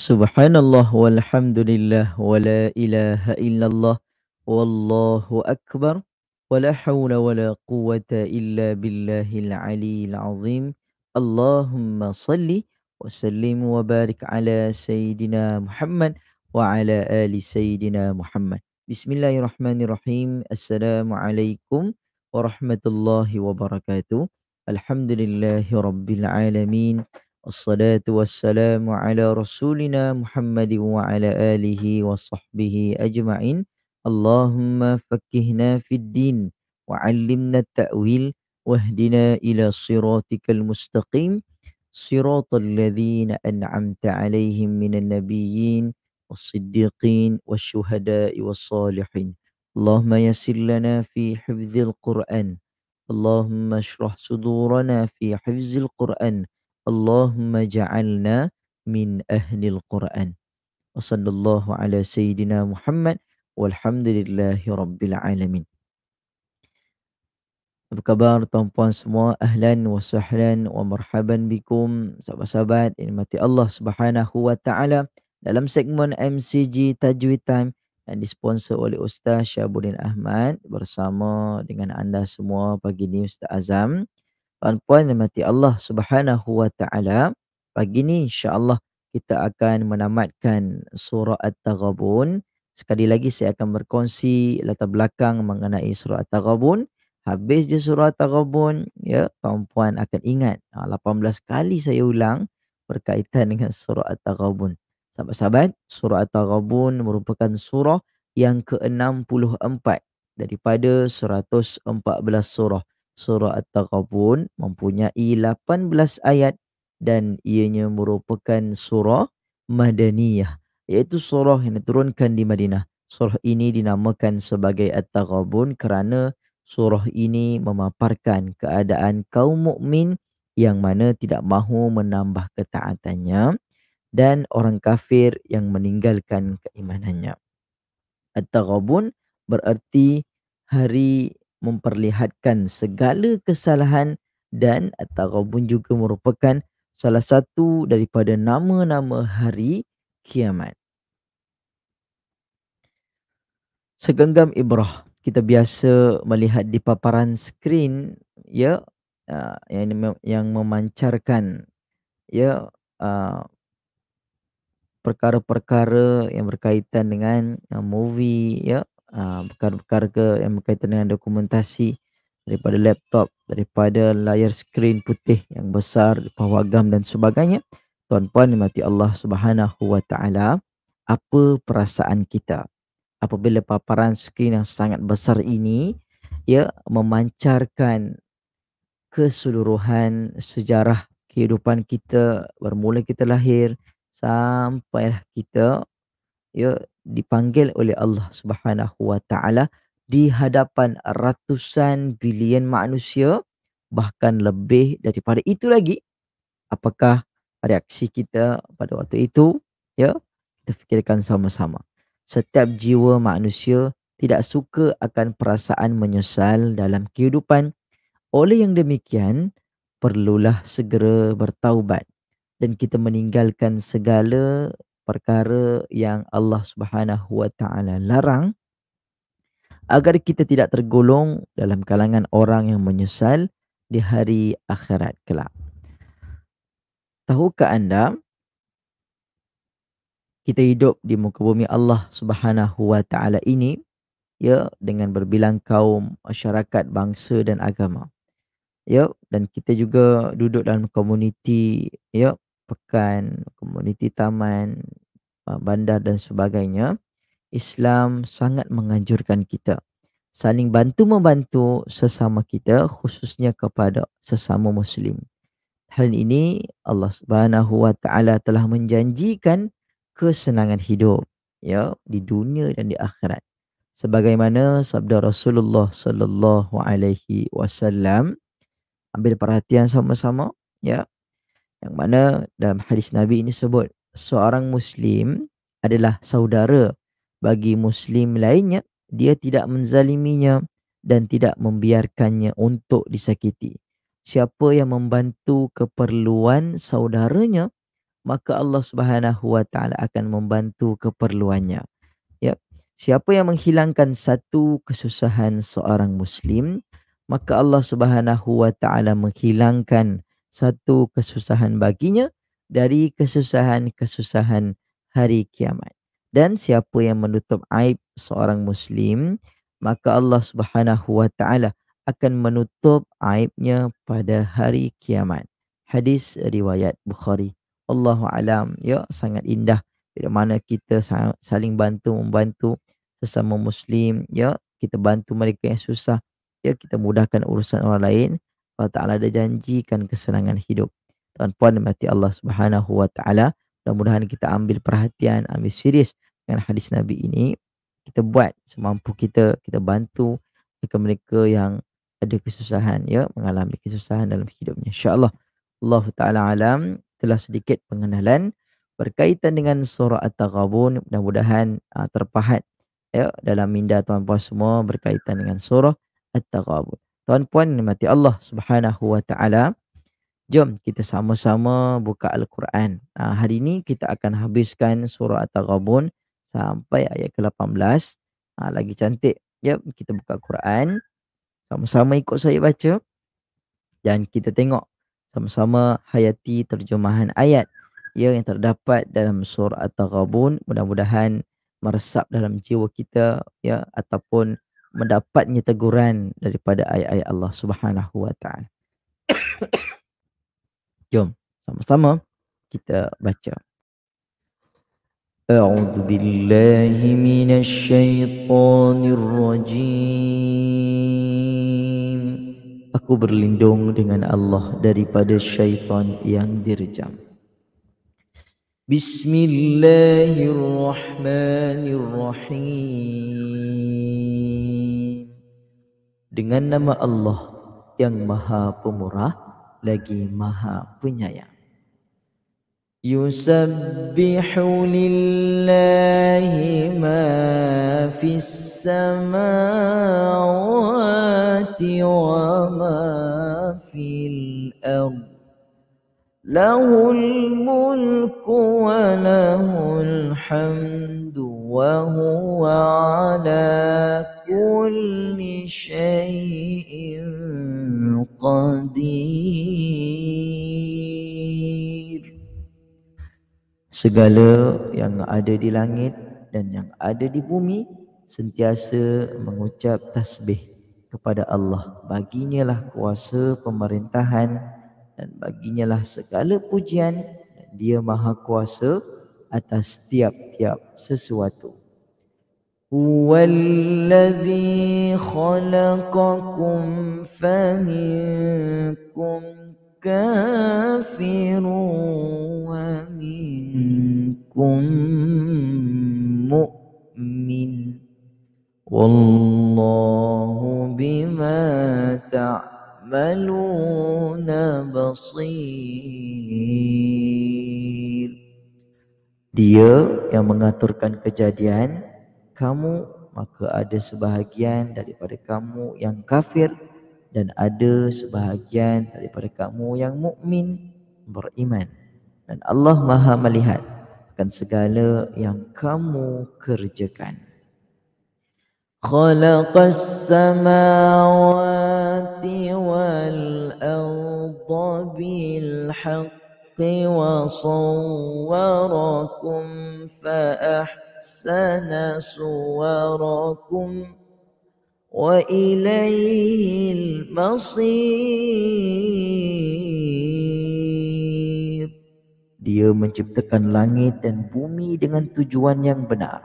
Subhanallah walhamdulillah wa la ilaha illallah wallahu akbar wa la hawla wa la illa billahil aliyyil azim Allahumma salli wa sallim wa barik ala sayyidina Muhammad wa ala ali sayyidina Muhammad Bismillahirrahmanirrahim Assalamualaikum warahmatullahi wabarakatuh Alhamdulillahi alamin والصلاة والسلام على رسولنا محمد وعلى آله وصحبه أجمعين اللهم فكهنا في الدين وعلمنا التأويل واهدنا إلى صراطك المستقيم صراط الذين أنعمت عليهم من النبيين والصديقين والشهداء والصالحين اللهم يسر لنا في حفظ القرآن اللهم اشرح صدورنا في حفظ القرآن Allahumma ja'alna min ahli al-Quran. Wa sallallahu ala sayyidina Muhammad walhamdulillahi rabbil alamin. Apa khabar tuan-puan semua? Ahlan wa sahlan wa marhaban bikum. Sahabat-sahabat, ini mati Allah subhanahu dalam segmen MCG Tajwid Time yang disponsor oleh Ustaz Syabudin Ahmad bersama dengan anda semua pagi ni Ustaz Azam. Puan-puan dan mati Allah subhanahu wa ta'ala. Pagi ni insyaAllah kita akan menamatkan surah At-Taghabun. Sekali lagi saya akan berkongsi latar belakang mengenai surah At-Taghabun. Habis je surah At-Taghabun, ya, puan-puan akan ingat. 18 ha, kali saya ulang berkaitan dengan surah At-Taghabun. Sahabat-sahabat, surah At-Taghabun merupakan surah yang ke-64 daripada 114 surah surah At-Taghabun mempunyai 18 ayat dan ianya merupakan surah Madaniyah iaitu surah yang diturunkan di Madinah. Surah ini dinamakan sebagai At-Taghabun kerana surah ini memaparkan keadaan kaum mukmin yang mana tidak mahu menambah ketaatannya dan orang kafir yang meninggalkan keimanannya. At-Taghabun bererti hari memperlihatkan segala kesalahan dan Taghabun juga merupakan salah satu daripada nama-nama hari kiamat. Segenggam Ibrah. Kita biasa melihat di paparan skrin ya ah, yang yang memancarkan ya ah, perkara-perkara yang berkaitan dengan ah, movie ya perkara-perkara ah, uh, yang berkaitan dengan dokumentasi daripada laptop, daripada layar skrin putih yang besar, bawah gam dan sebagainya. Tuan-puan mati Allah Subhanahu Wa Taala, apa perasaan kita apabila paparan skrin yang sangat besar ini ya memancarkan keseluruhan sejarah kehidupan kita bermula kita lahir sampailah kita ya dipanggil oleh Allah Subhanahu Wa Taala di hadapan ratusan bilion manusia bahkan lebih daripada itu lagi apakah reaksi kita pada waktu itu ya kita fikirkan sama-sama setiap jiwa manusia tidak suka akan perasaan menyesal dalam kehidupan oleh yang demikian perlulah segera bertaubat dan kita meninggalkan segala perkara yang Allah Subhanahu Wa Taala larang agar kita tidak tergolong dalam kalangan orang yang menyesal di hari akhirat kelak. Tahukah anda kita hidup di muka bumi Allah Subhanahu Wa Taala ini ya dengan berbilang kaum masyarakat bangsa dan agama. Ya dan kita juga duduk dalam komuniti ya pekan, komuniti taman, Eh, bandar dan sebagainya, Islam sangat menganjurkan kita saling bantu-membantu sesama kita khususnya kepada sesama muslim. Hal ini Allah Subhanahu wa taala telah menjanjikan kesenangan hidup ya di dunia dan di akhirat. Sebagaimana sabda Rasulullah sallallahu alaihi wasallam ambil perhatian sama-sama ya yang mana dalam hadis Nabi ini sebut seorang muslim adalah saudara bagi muslim lainnya dia tidak menzaliminya dan tidak membiarkannya untuk disakiti siapa yang membantu keperluan saudaranya maka Allah Subhanahu wa taala akan membantu keperluannya ya siapa yang menghilangkan satu kesusahan seorang muslim maka Allah Subhanahu wa taala menghilangkan satu kesusahan baginya dari kesusahan-kesusahan hari kiamat. Dan siapa yang menutup aib seorang muslim, maka Allah Subhanahu wa taala akan menutup aibnya pada hari kiamat. Hadis riwayat Bukhari. Allahu alam. Ya, sangat indah Di mana kita saling bantu membantu sesama muslim, ya, kita bantu mereka yang susah, ya, kita mudahkan urusan orang lain. Allah Ta'ala ada janjikan kesenangan hidup tuan-puan mati Allah Subhanahu wa taala mudah-mudahan kita ambil perhatian ambil serius dengan hadis nabi ini kita buat semampu kita kita bantu mereka-mereka yang ada kesusahan ya mengalami kesusahan dalam hidupnya Insya Allah Allah taala alam telah sedikit pengenalan berkaitan dengan surah at-taghabun mudah-mudahan ah, terpahat ya dalam minda tuan-puan semua berkaitan dengan surah at-taghabun tuan-puan mati Allah Subhanahu wa taala Jom kita sama-sama buka Al-Quran. Ha, hari ini kita akan habiskan surah At-Taghabun sampai ayat ke-18. Ha, ah, lagi cantik. Jom kita buka Al-Quran. Sama-sama ikut saya baca. Dan kita tengok sama-sama hayati terjemahan ayat yang terdapat dalam surah At-Taghabun. Mudah-mudahan meresap dalam jiwa kita ya ataupun mendapatnya teguran daripada ayat-ayat Allah Subhanahu Wa Taala. Jom sama-sama kita baca. أعوذ Billahi من الشيطان rajim. Aku berlindung dengan Allah daripada syaitan yang dirjam. Bismillahirrahmanirrahim. Dengan nama Allah yang maha pemurah, lagi maha penyayang Yusabbihu lillahi ma fis samawati wa ma fil ard Lahul mulku wa lahul hamdu wa huwa ala kulli syai'in qadir Segala yang ada di langit dan yang ada di bumi sentiasa mengucap tasbih kepada Allah Baginya lah kuasa pemerintahan dan baginya lah segala pujian dia maha kuasa atas tiap-tiap sesuatu هو الذي خلقكم فمنكم كافر ومنكم مؤمن والله بما تعملون بصير Dia yang mengaturkan kejadian kamu maka ada sebahagian daripada kamu yang kafir dan ada sebahagian daripada kamu yang mukmin beriman dan Allah Maha melihat akan segala yang kamu kerjakan خلق السماوات والأرض بالحق وصوركم فأحب بأسنا صوركم وإليه المصير Dia menciptakan langit dan bumi dengan tujuan yang benar.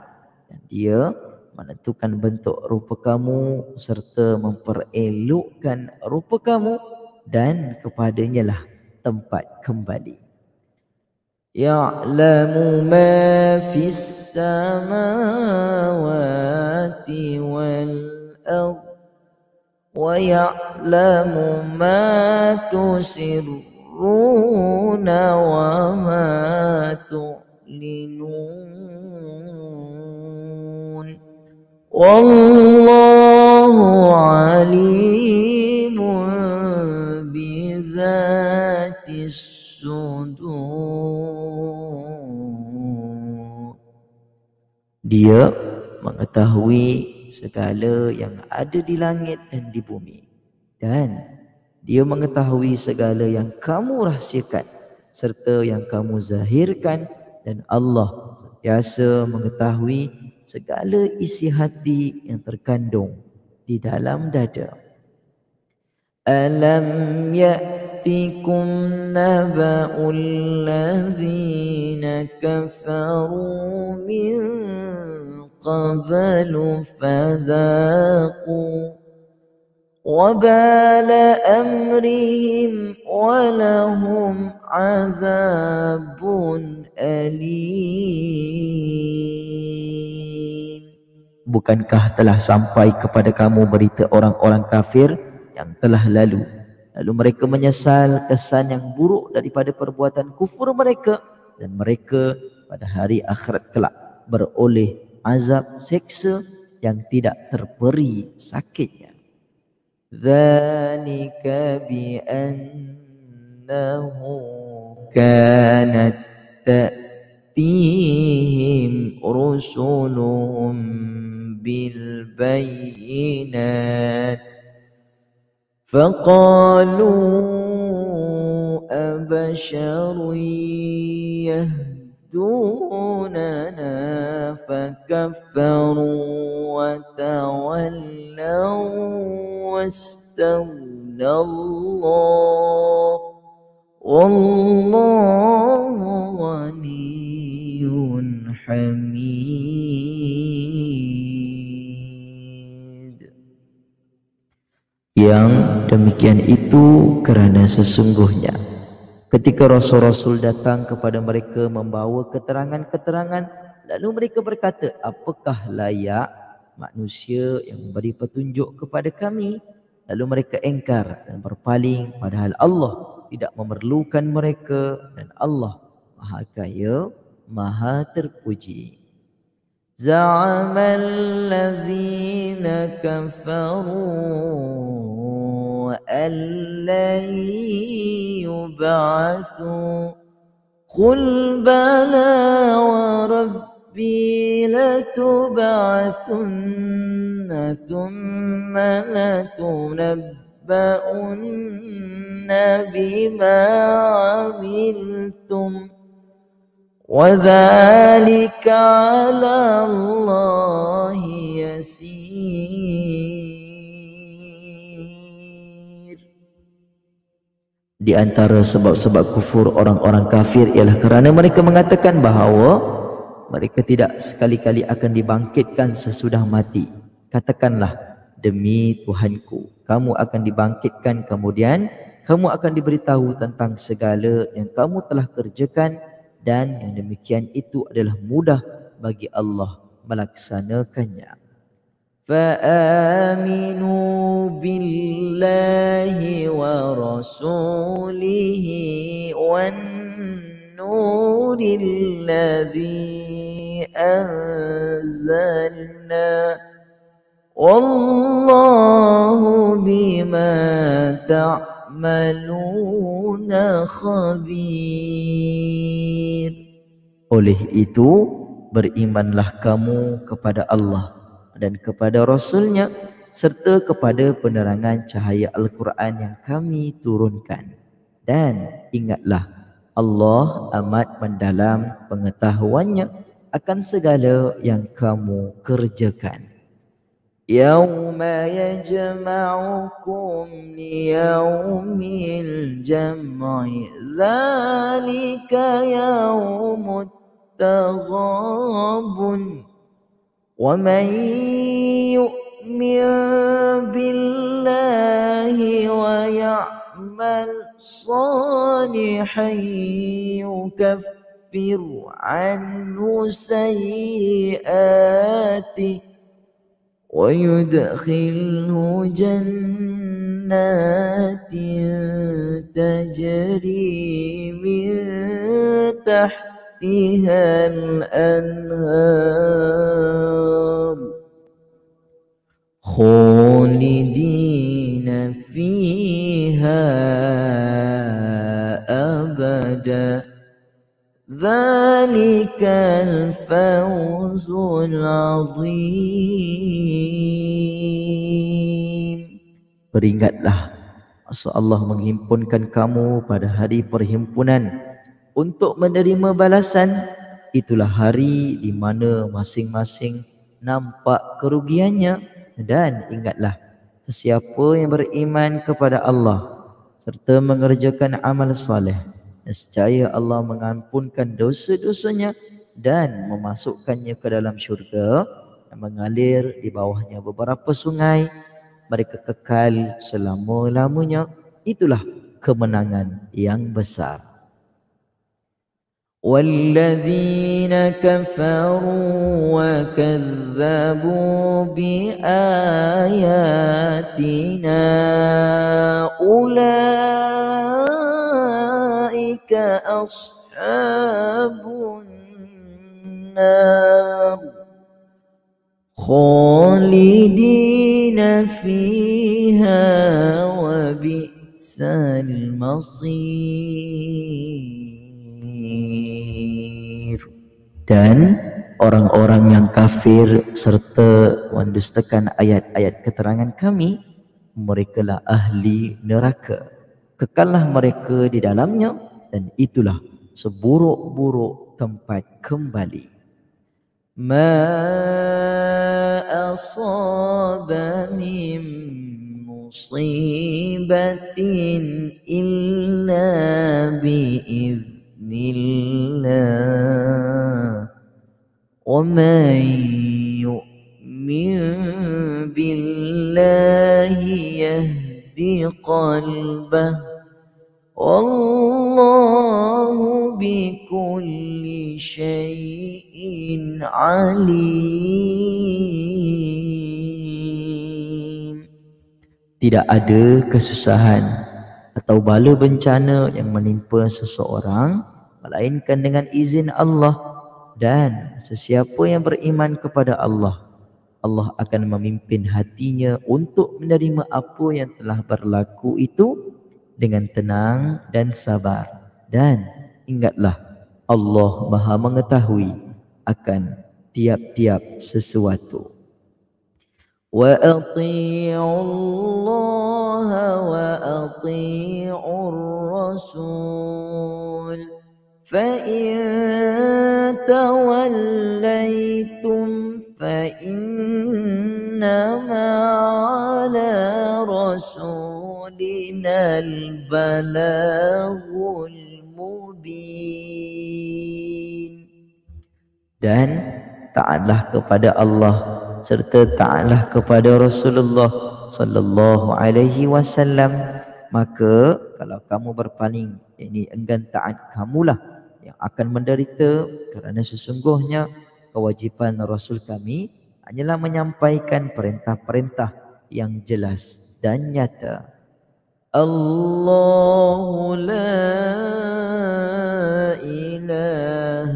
Dan dia menentukan bentuk rupa kamu serta memperelokkan rupa kamu dan kepadanya lah tempat kembali. يعلم ما في السماوات والأرض ويعلم ما تسرون وما تعلنون والله Dia mengetahui segala yang ada di langit dan di bumi. Dan dia mengetahui segala yang kamu rahsiakan serta yang kamu zahirkan dan Allah biasa mengetahui segala isi hati yang terkandung di dalam dada. Alam ya يأتكم نبأ الذين كفروا من قبل فذاقوا وبال أمرهم ولهم عذاب أليم Bukankah telah sampai kepada kamu berita orang-orang kafir yang telah lalu Lalu mereka menyesal kesan yang buruk daripada perbuatan kufur mereka dan mereka pada hari akhirat kelak beroleh azab seksa yang tidak terperi sakitnya. Zalika bi'annahu kanat ta'tihim rusuluhum bil bayinat. فقالوا أبشر يهدوننا فكفروا وتولوا واستغنى الله والله غني حميد Yang demikian itu kerana sesungguhnya Ketika Rasul-Rasul datang kepada mereka membawa keterangan-keterangan Lalu mereka berkata apakah layak manusia yang memberi petunjuk kepada kami Lalu mereka engkar dan berpaling padahal Allah tidak memerlukan mereka Dan Allah maha kaya, maha terpuji زعم الذين كفروا أن لن يبعثوا قل بلى وربي لتبعثن ثم لتنبؤن بما عملتم وذلك على الله يسير Di antara sebab-sebab kufur orang-orang kafir ialah kerana mereka mengatakan bahawa mereka tidak sekali-kali akan dibangkitkan sesudah mati. Katakanlah, demi Tuhanku, kamu akan dibangkitkan kemudian kamu akan diberitahu tentang segala yang kamu telah kerjakan dan yang demikian itu adalah mudah bagi Allah melaksanakannya. فآمنوا بالله ورسوله والنور الذي أنزلنا Wallahu bima تعملون khabir Oleh itu berimanlah kamu kepada Allah dan kepada Rasulnya serta kepada penerangan cahaya Al-Quran yang kami turunkan. Dan ingatlah Allah amat mendalam pengetahuannya akan segala yang kamu kerjakan. يوم يجمعكم ليوم الجمع ذلك يوم التغاب ومن يؤمن بالله ويعمل صالحا يكفر عنه سيئاته ويدخله جنات تجري من تحتها الأنهار خالدين فيها أبدا ذلك ذلك الفوز العظيم Beringatlah Masa Allah menghimpunkan kamu pada hari perhimpunan Untuk menerima balasan Itulah hari di mana masing-masing nampak kerugiannya Dan ingatlah Sesiapa yang beriman kepada Allah Serta mengerjakan amal salih Nescaya Allah mengampunkan dosa-dosanya dan memasukkannya ke dalam syurga yang mengalir di bawahnya beberapa sungai mereka kekal selama-lamanya itulah kemenangan yang besar وَالَّذِينَ كَفَرُوا وَكَذَّبُوا بآياتنا أولئك أصحاب Khalidina fiha, فيها وبئس المصير Dan orang-orang yang kafir serta mendustakan ayat-ayat keterangan kami, mereka lah ahli neraka. Kekallah mereka di dalamnya dan itulah seburuk-buruk tempat kembali. Ma asaba min musibatin illa bi bi'idnillah wa man yu'min billahi yahdi qalbah Allah والله بكل شيء عليم Tidak ada kesusahan atau bala bencana yang menimpa seseorang melainkan dengan izin Allah dan sesiapa yang beriman kepada Allah Allah akan memimpin hatinya untuk menerima apa yang telah berlaku itu dengan tenang dan sabar dan ingatlah Allah Maha mengetahui akan tiap-tiap sesuatu wa athi'u wa athi'u rasul fa in fa innama البلاغ المبين dan taatlah kepada Allah serta taatlah kepada Rasulullah sallallahu alaihi wasallam maka kalau kamu berpaling ini enggan taat kamulah yang akan menderita kerana sesungguhnya kewajipan Rasul kami hanyalah menyampaikan perintah-perintah yang jelas dan nyata. الله لا إله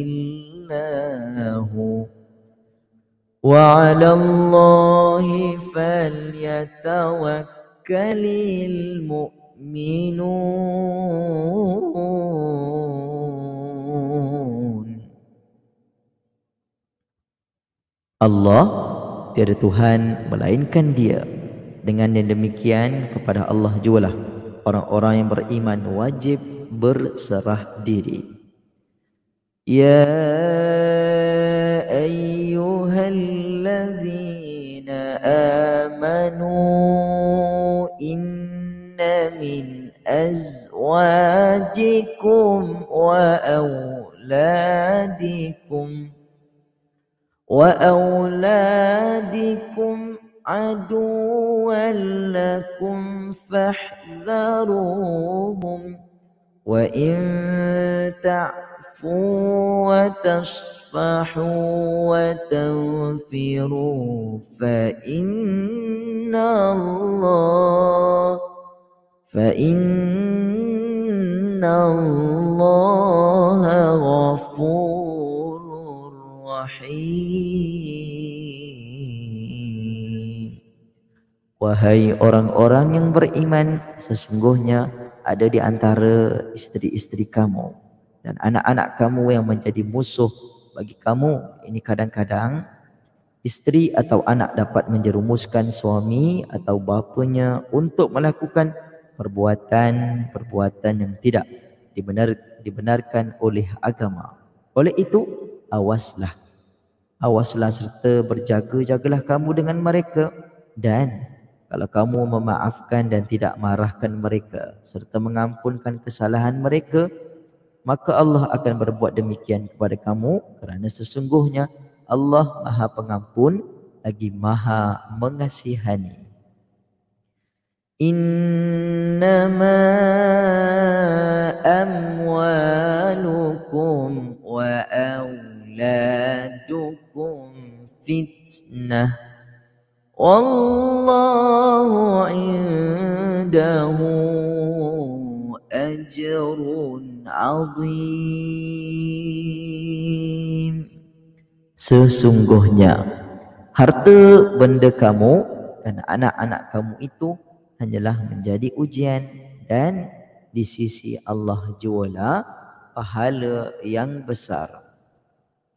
إلا هو وعلى الله فليتوكل المؤمنون الله tiada Tuhan melainkan dia dengan yang demikian kepada Allah jualah Orang-orang yang beriman wajib berserah diri Ya ayyuhallazina amanu Inna min azwajikum wa awladikum Wa awladikum عدوا لكم فاحذروهم وإن تعفوا وتصفحوا وتغفروا فإن الله فإن الله غفور Wahai orang-orang yang beriman, sesungguhnya ada di antara istri-istri kamu dan anak-anak kamu yang menjadi musuh bagi kamu. Ini kadang-kadang istri atau anak dapat menjerumuskan suami atau bapanya untuk melakukan perbuatan-perbuatan yang tidak dibenar, dibenarkan oleh agama. Oleh itu, awaslah. Awaslah serta berjaga-jagalah kamu dengan mereka dan kalau kamu memaafkan dan tidak marahkan mereka serta mengampunkan kesalahan mereka, maka Allah akan berbuat demikian kepada kamu kerana sesungguhnya Allah Maha Pengampun lagi Maha Mengasihani. amwalukum wa awladukum fitnah. والله عنده أجر عظيم Sesungguhnya harta benda kamu dan anak-anak kamu itu hanyalah menjadi ujian dan di sisi Allah jua pahala yang besar.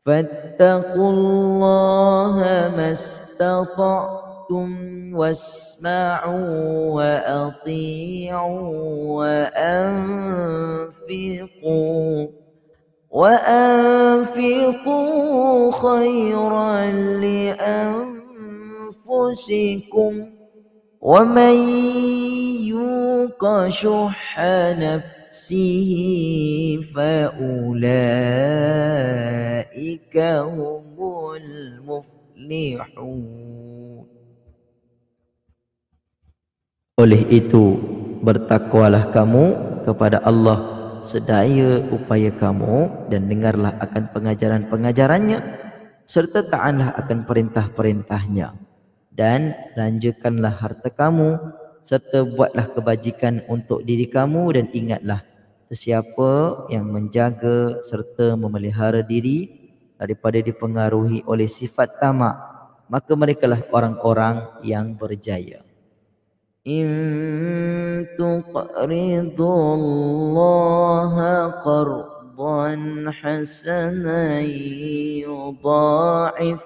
فَاتَّقُوا اللَّهَ مَا قُلْتُمْ وَاسْمَعُوا وَأَطِيعُوا وَأَنفِقُوا وَأَنفِقُوا خَيْرًا لِأَنفُسِكُمْ وَمَن يُوقَ شُحَّ نَفْسِهِ فَأُولَئِكَ هُمُ الْمُفْلِحُونَ Oleh itu bertakwalah kamu kepada Allah sedaya upaya kamu dan dengarlah akan pengajaran-pengajarannya serta taatlah akan perintah-perintahnya dan lanjutkanlah harta kamu serta buatlah kebajikan untuk diri kamu dan ingatlah sesiapa yang menjaga serta memelihara diri daripada dipengaruhi oleh sifat tamak maka merekalah orang-orang yang berjaya إن تقرضوا الله قرضا حسنا يضاعف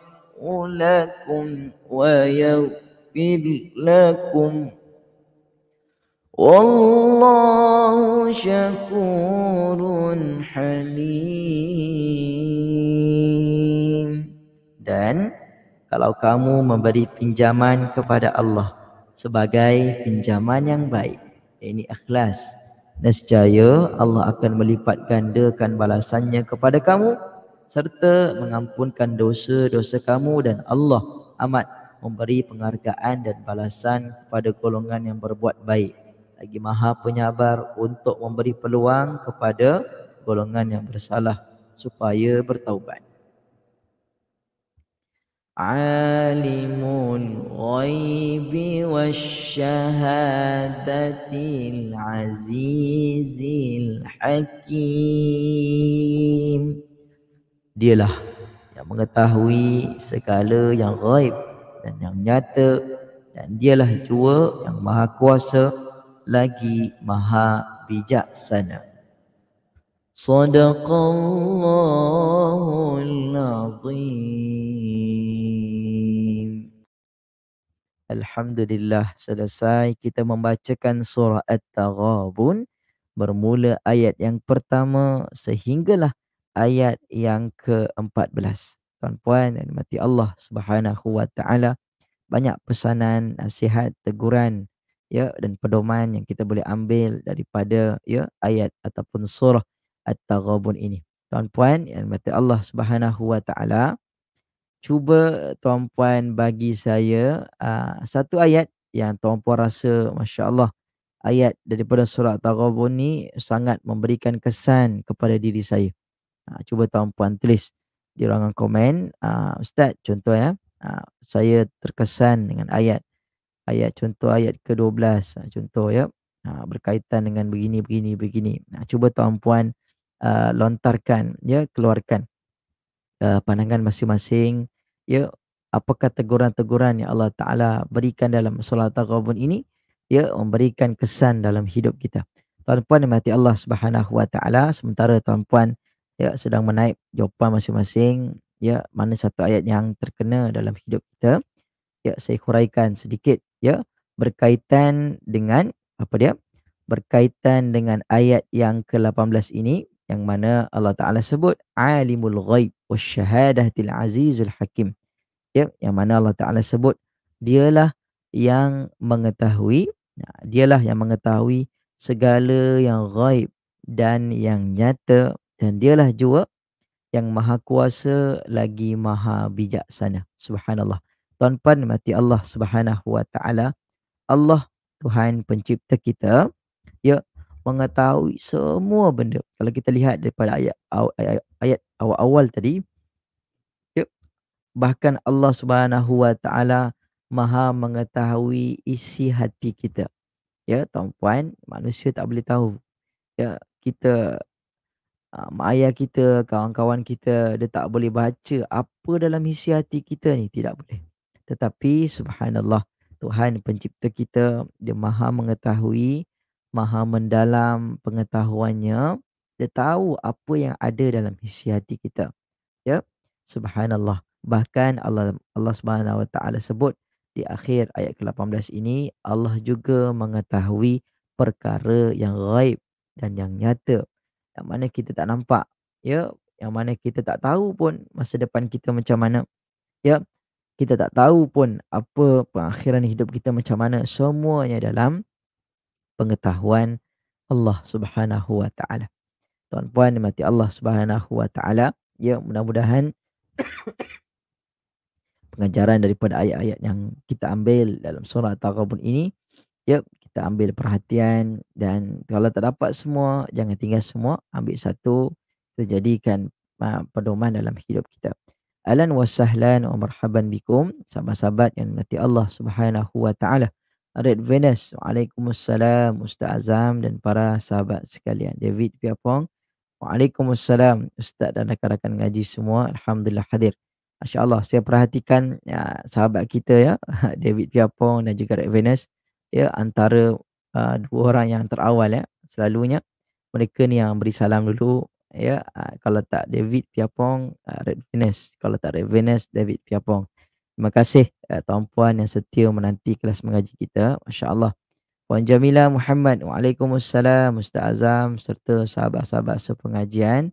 لكم ويغفر لكم والله شكور حليم Dan kalau kamu memberi pinjaman kepada Allah, sebagai pinjaman yang baik. Ini ikhlas. Nescaya Allah akan melipat gandakan balasannya kepada kamu serta mengampunkan dosa-dosa kamu dan Allah amat memberi penghargaan dan balasan kepada golongan yang berbuat baik. Lagi maha penyabar untuk memberi peluang kepada golongan yang bersalah supaya bertaubat. عالم الغيب والشهادة العزيز الحكيم Dialah yang mengetahui segala yang gaib dan yang nyata dan dialah jua yang maha kuasa lagi maha bijaksana. Sadaqallahul Azim. Alhamdulillah selesai kita membacakan surah At-Taghabun bermula ayat yang pertama sehinggalah ayat yang ke-14. Tuan-puan dan mati Allah Subhanahu wa taala banyak pesanan, nasihat, teguran ya dan pedoman yang kita boleh ambil daripada ya ayat ataupun surah At-Taghabun ini. Tuan-puan dan mati Allah Subhanahu wa taala cuba tuan-puan bagi saya uh, satu ayat yang tuan-puan rasa Masya Allah ayat daripada surat Taghabun ni sangat memberikan kesan kepada diri saya. Uh, cuba tuan-puan tulis di ruangan komen. Uh, Ustaz contoh ya, uh, saya terkesan dengan ayat. Ayat contoh ayat ke-12 uh, contoh ya. Uh, berkaitan dengan begini, begini, begini. Uh, cuba tuan-puan uh, lontarkan, ya, keluarkan uh, pandangan masing-masing ya apakah teguran-teguran yang Allah Taala berikan dalam solat taghabun ini ya memberikan kesan dalam hidup kita tuan-puan yang mati Allah Subhanahu wa taala sementara tuan-puan ya sedang menaip jawapan masing-masing ya mana satu ayat yang terkena dalam hidup kita ya saya huraikan sedikit ya berkaitan dengan apa dia berkaitan dengan ayat yang ke-18 ini yang mana Allah Taala sebut alimul ghaib wasyahadatil azizul hakim. Ya, yang mana Allah Taala sebut dialah yang mengetahui, ya, dialah yang mengetahui segala yang ghaib dan yang nyata dan dialah juga yang maha kuasa lagi maha bijaksana. Subhanallah. Tuan-puan mati Allah Subhanahu wa taala. Allah Tuhan pencipta kita, mengetahui semua benda. Kalau kita lihat daripada ayat ayat awal-awal tadi, bahkan Allah Subhanahu Wa Taala Maha mengetahui isi hati kita. Ya, tuan-puan, manusia tak boleh tahu. Ya, kita mak um, ayah kita, kawan-kawan kita dia tak boleh baca apa dalam isi hati kita ni, tidak boleh. Tetapi subhanallah, Tuhan pencipta kita dia Maha mengetahui maha mendalam pengetahuannya dia tahu apa yang ada dalam isi hati kita ya subhanallah bahkan Allah Allah Subhanahu wa taala sebut di akhir ayat ke-18 ini Allah juga mengetahui perkara yang ghaib dan yang nyata yang mana kita tak nampak ya yang mana kita tak tahu pun masa depan kita macam mana ya kita tak tahu pun apa pengakhiran hidup kita macam mana semuanya dalam pengetahuan Allah Subhanahu wa taala. Tuan-puan dimati Allah Subhanahu wa taala, ya mudah-mudahan pengajaran daripada ayat-ayat yang kita ambil dalam surah Taghabun ini ya kita ambil perhatian dan kalau tak dapat semua jangan tinggal semua ambil satu terjadikan pedoman dalam hidup kita. Alan wa sahlan wa marhaban bikum sahabat-sahabat yang mati Allah Subhanahu wa taala. Red Venus. Waalaikumsalam Ustaz Azam dan para sahabat sekalian. David Piapong. Waalaikumsalam Ustaz dan rakan-rakan ngaji semua. Alhamdulillah hadir. Masya Allah, saya perhatikan ya, sahabat kita ya, David Piapong dan juga Red Venus ya, antara uh, dua orang yang terawal ya, selalunya mereka ni yang beri salam dulu ya uh, kalau tak David Piapong uh, Red Venus kalau tak Red Venus David Piapong Terima kasih uh, tuan puan yang setia menanti kelas mengaji kita. Masya-Allah. Puan Jamila Muhammad. Waalaikumsalam Ustaz Azam serta sahabat-sahabat sepengajian.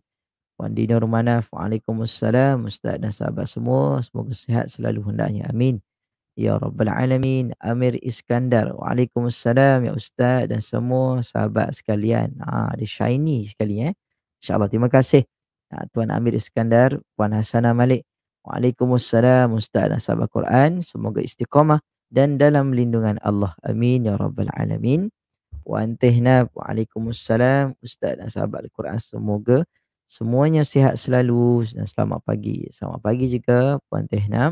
Puan Dina Romana. Waalaikumsalam Ustaz dan sahabat semua. Semoga sihat selalu hendaknya. Amin. Ya Rabbal Alamin. Amir Iskandar. Waalaikumsalam ya Ustaz dan semua sahabat sekalian. Ah, ha, dia shiny sekali eh. InsyaAllah. Terima kasih. Ha, tuan Amir Iskandar, Puan Hasanah Malik. Waalaikumsalam Ustaz Nasab Al-Quran. Semoga istiqamah dan dalam lindungan Allah. Amin ya rabbal alamin. Wa antihna Waalaikumsalam Ustaz dan sahabat quran Semoga semuanya sihat selalu dan selamat pagi. Selamat pagi juga Puan Tehna.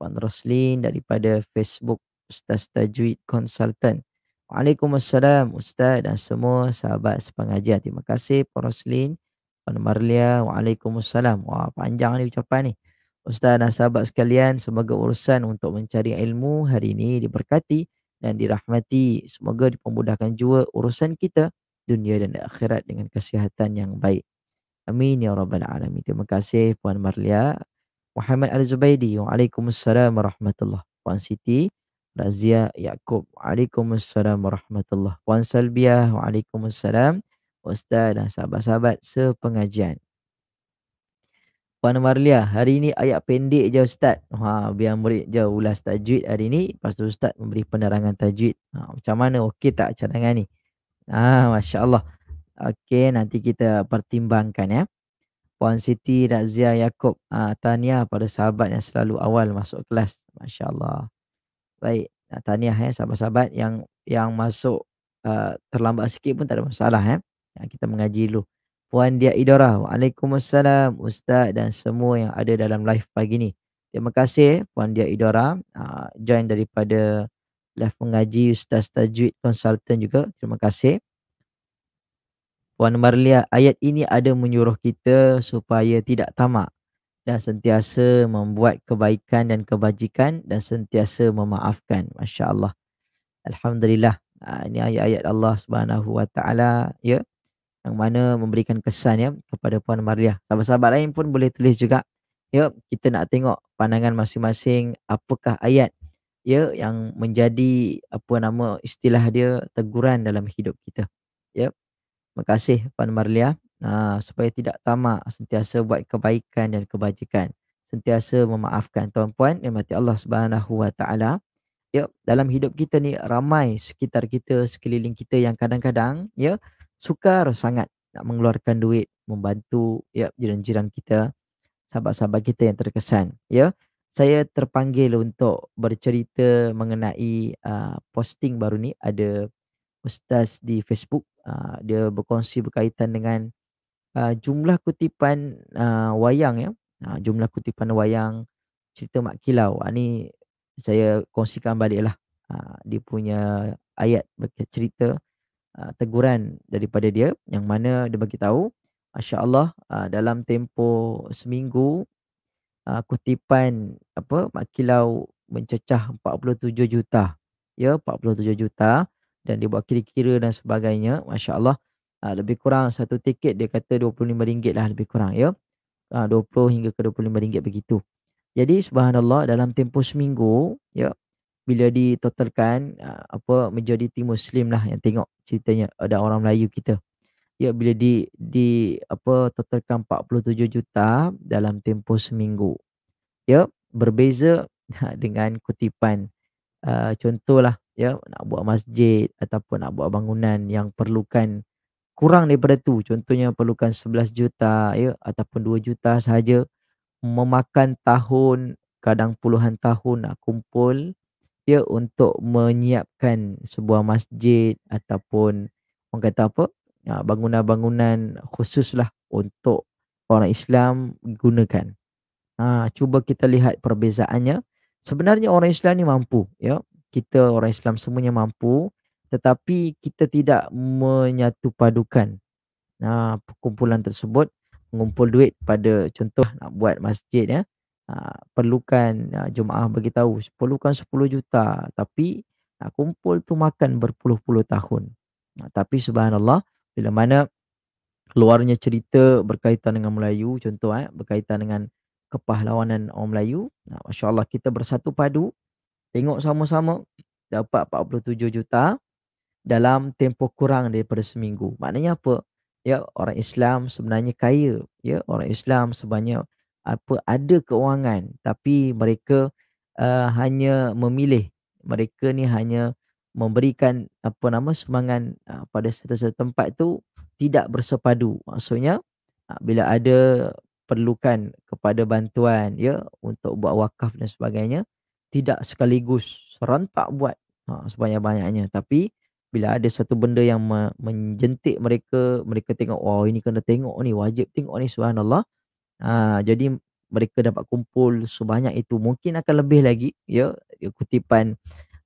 Puan Roslin daripada Facebook Ustaz Tajwid Consultant. Waalaikumsalam Ustaz dan semua sahabat sepengajian. Terima kasih Puan Roslin. Puan Marlia. Waalaikumsalam. Wah panjang ni ucapan ni. Ustaz dan sahabat sekalian, semoga urusan untuk mencari ilmu hari ini diberkati dan dirahmati. Semoga dipermudahkan juga urusan kita dunia dan akhirat dengan kesihatan yang baik. Amin ya rabbal alamin. Terima kasih Puan Marlia. Muhammad Al-Zubaidi. Waalaikumsalam warahmatullahi Puan Siti Razia Yaakob. Waalaikumsalam warahmatullahi Puan Salbiah. Waalaikumsalam. Ustaz dan sahabat-sahabat sepengajian. Puan Marlia, hari ini ayat pendek je Ustaz. Ha, biar murid je ulas tajwid hari ini. Lepas tu Ustaz memberi penerangan tajwid. Ha, macam mana? Okey tak cadangan ni? Ha, Masya Allah. Okey, nanti kita pertimbangkan ya. Puan Siti Razia Yaakob. Ha, tahniah pada sahabat yang selalu awal masuk kelas. Masya Allah. Baik. Ha, tahniah ya sahabat-sahabat yang yang masuk uh, terlambat sikit pun tak ada masalah ya. kita mengaji dulu. Puan Dia Idora. Waalaikumsalam Ustaz dan semua yang ada dalam live pagi ni. Terima kasih eh, Puan Dia Idora. Uh, join daripada live pengaji Ustaz Tajwid Consultant juga. Terima kasih. Puan Marlia, ayat ini ada menyuruh kita supaya tidak tamak dan sentiasa membuat kebaikan dan kebajikan dan sentiasa memaafkan. Masya Allah. Alhamdulillah. Ah, ini ayat-ayat Allah Subhanahu Ya. Yeah yang mana memberikan kesan ya kepada Puan Maria. Sahabat-sahabat lain pun boleh tulis juga. Ya, kita nak tengok pandangan masing-masing apakah ayat ya yang menjadi apa nama istilah dia teguran dalam hidup kita. Ya. Terima kasih Puan Maria. Ha, supaya tidak tamak sentiasa buat kebaikan dan kebajikan. Sentiasa memaafkan tuan-puan yang mati Allah Subhanahu Wa Taala. Ya, dalam hidup kita ni ramai sekitar kita, sekeliling kita yang kadang-kadang ya sukar sangat nak mengeluarkan duit membantu ya jiran-jiran kita sahabat-sahabat kita yang terkesan ya saya terpanggil untuk bercerita mengenai uh, posting baru ni ada ustaz di Facebook uh, dia berkongsi berkaitan dengan uh, jumlah kutipan uh, wayang ya uh, jumlah kutipan wayang cerita mak kilau uh, ni saya kongsikan baliklah uh, dia punya ayat cerita uh, uh, teguran daripada dia yang mana dia bagi tahu masya-Allah uh, dalam tempoh seminggu uh, kutipan apa makilau mencecah 47 juta ya 47 juta dan dia buat kira-kira dan sebagainya masya-Allah uh, lebih kurang satu tiket dia kata RM25 lah lebih kurang ya uh, 20 hingga ke RM25 begitu jadi subhanallah dalam tempoh seminggu ya bila ditotalkan uh, apa majoriti muslim lah yang tengok ceritanya ada orang Melayu kita ya bila di di apa totalkan 47 juta dalam tempoh seminggu ya berbeza dengan kutipan uh, contohlah ya nak buat masjid ataupun nak buat bangunan yang perlukan kurang daripada tu contohnya perlukan 11 juta ya ataupun 2 juta saja memakan tahun kadang puluhan tahun nak kumpul dia untuk menyiapkan sebuah masjid ataupun orang kata apa ah, bangunan-bangunan khususlah untuk orang Islam gunakan. Ha, cuba kita lihat perbezaannya. Sebenarnya orang Islam ni mampu. Ya? Kita orang Islam semuanya mampu. Tetapi kita tidak menyatu padukan. ha, ah, kumpulan tersebut. Mengumpul duit pada contoh nak buat masjid. Ya? Ah, perlukan uh, jemaah bagi tahu perlukan 10 juta tapi uh, kumpul tu makan berpuluh-puluh tahun uh, tapi subhanallah bila mana keluarnya cerita berkaitan dengan Melayu contoh eh berkaitan dengan kepahlawanan orang Melayu uh, masya kita bersatu padu tengok sama-sama dapat 47 juta dalam tempoh kurang daripada seminggu maknanya apa ya orang Islam sebenarnya kaya ya orang Islam sebenarnya apa ada keuangan tapi mereka uh, hanya memilih mereka ni hanya memberikan apa nama sumbangan uh, eh, pada satu-satu tempat tu tidak bersepadu maksudnya uh, bila ada perlukan kepada bantuan ya untuk buat wakaf dan sebagainya tidak sekaligus serentak buat ha, sebanyak-banyaknya tapi bila ada satu benda yang menjentik mereka mereka tengok wow ini kena tengok ni wajib tengok ni subhanallah Ha, jadi mereka dapat kumpul sebanyak itu mungkin akan lebih lagi ya, ya kutipan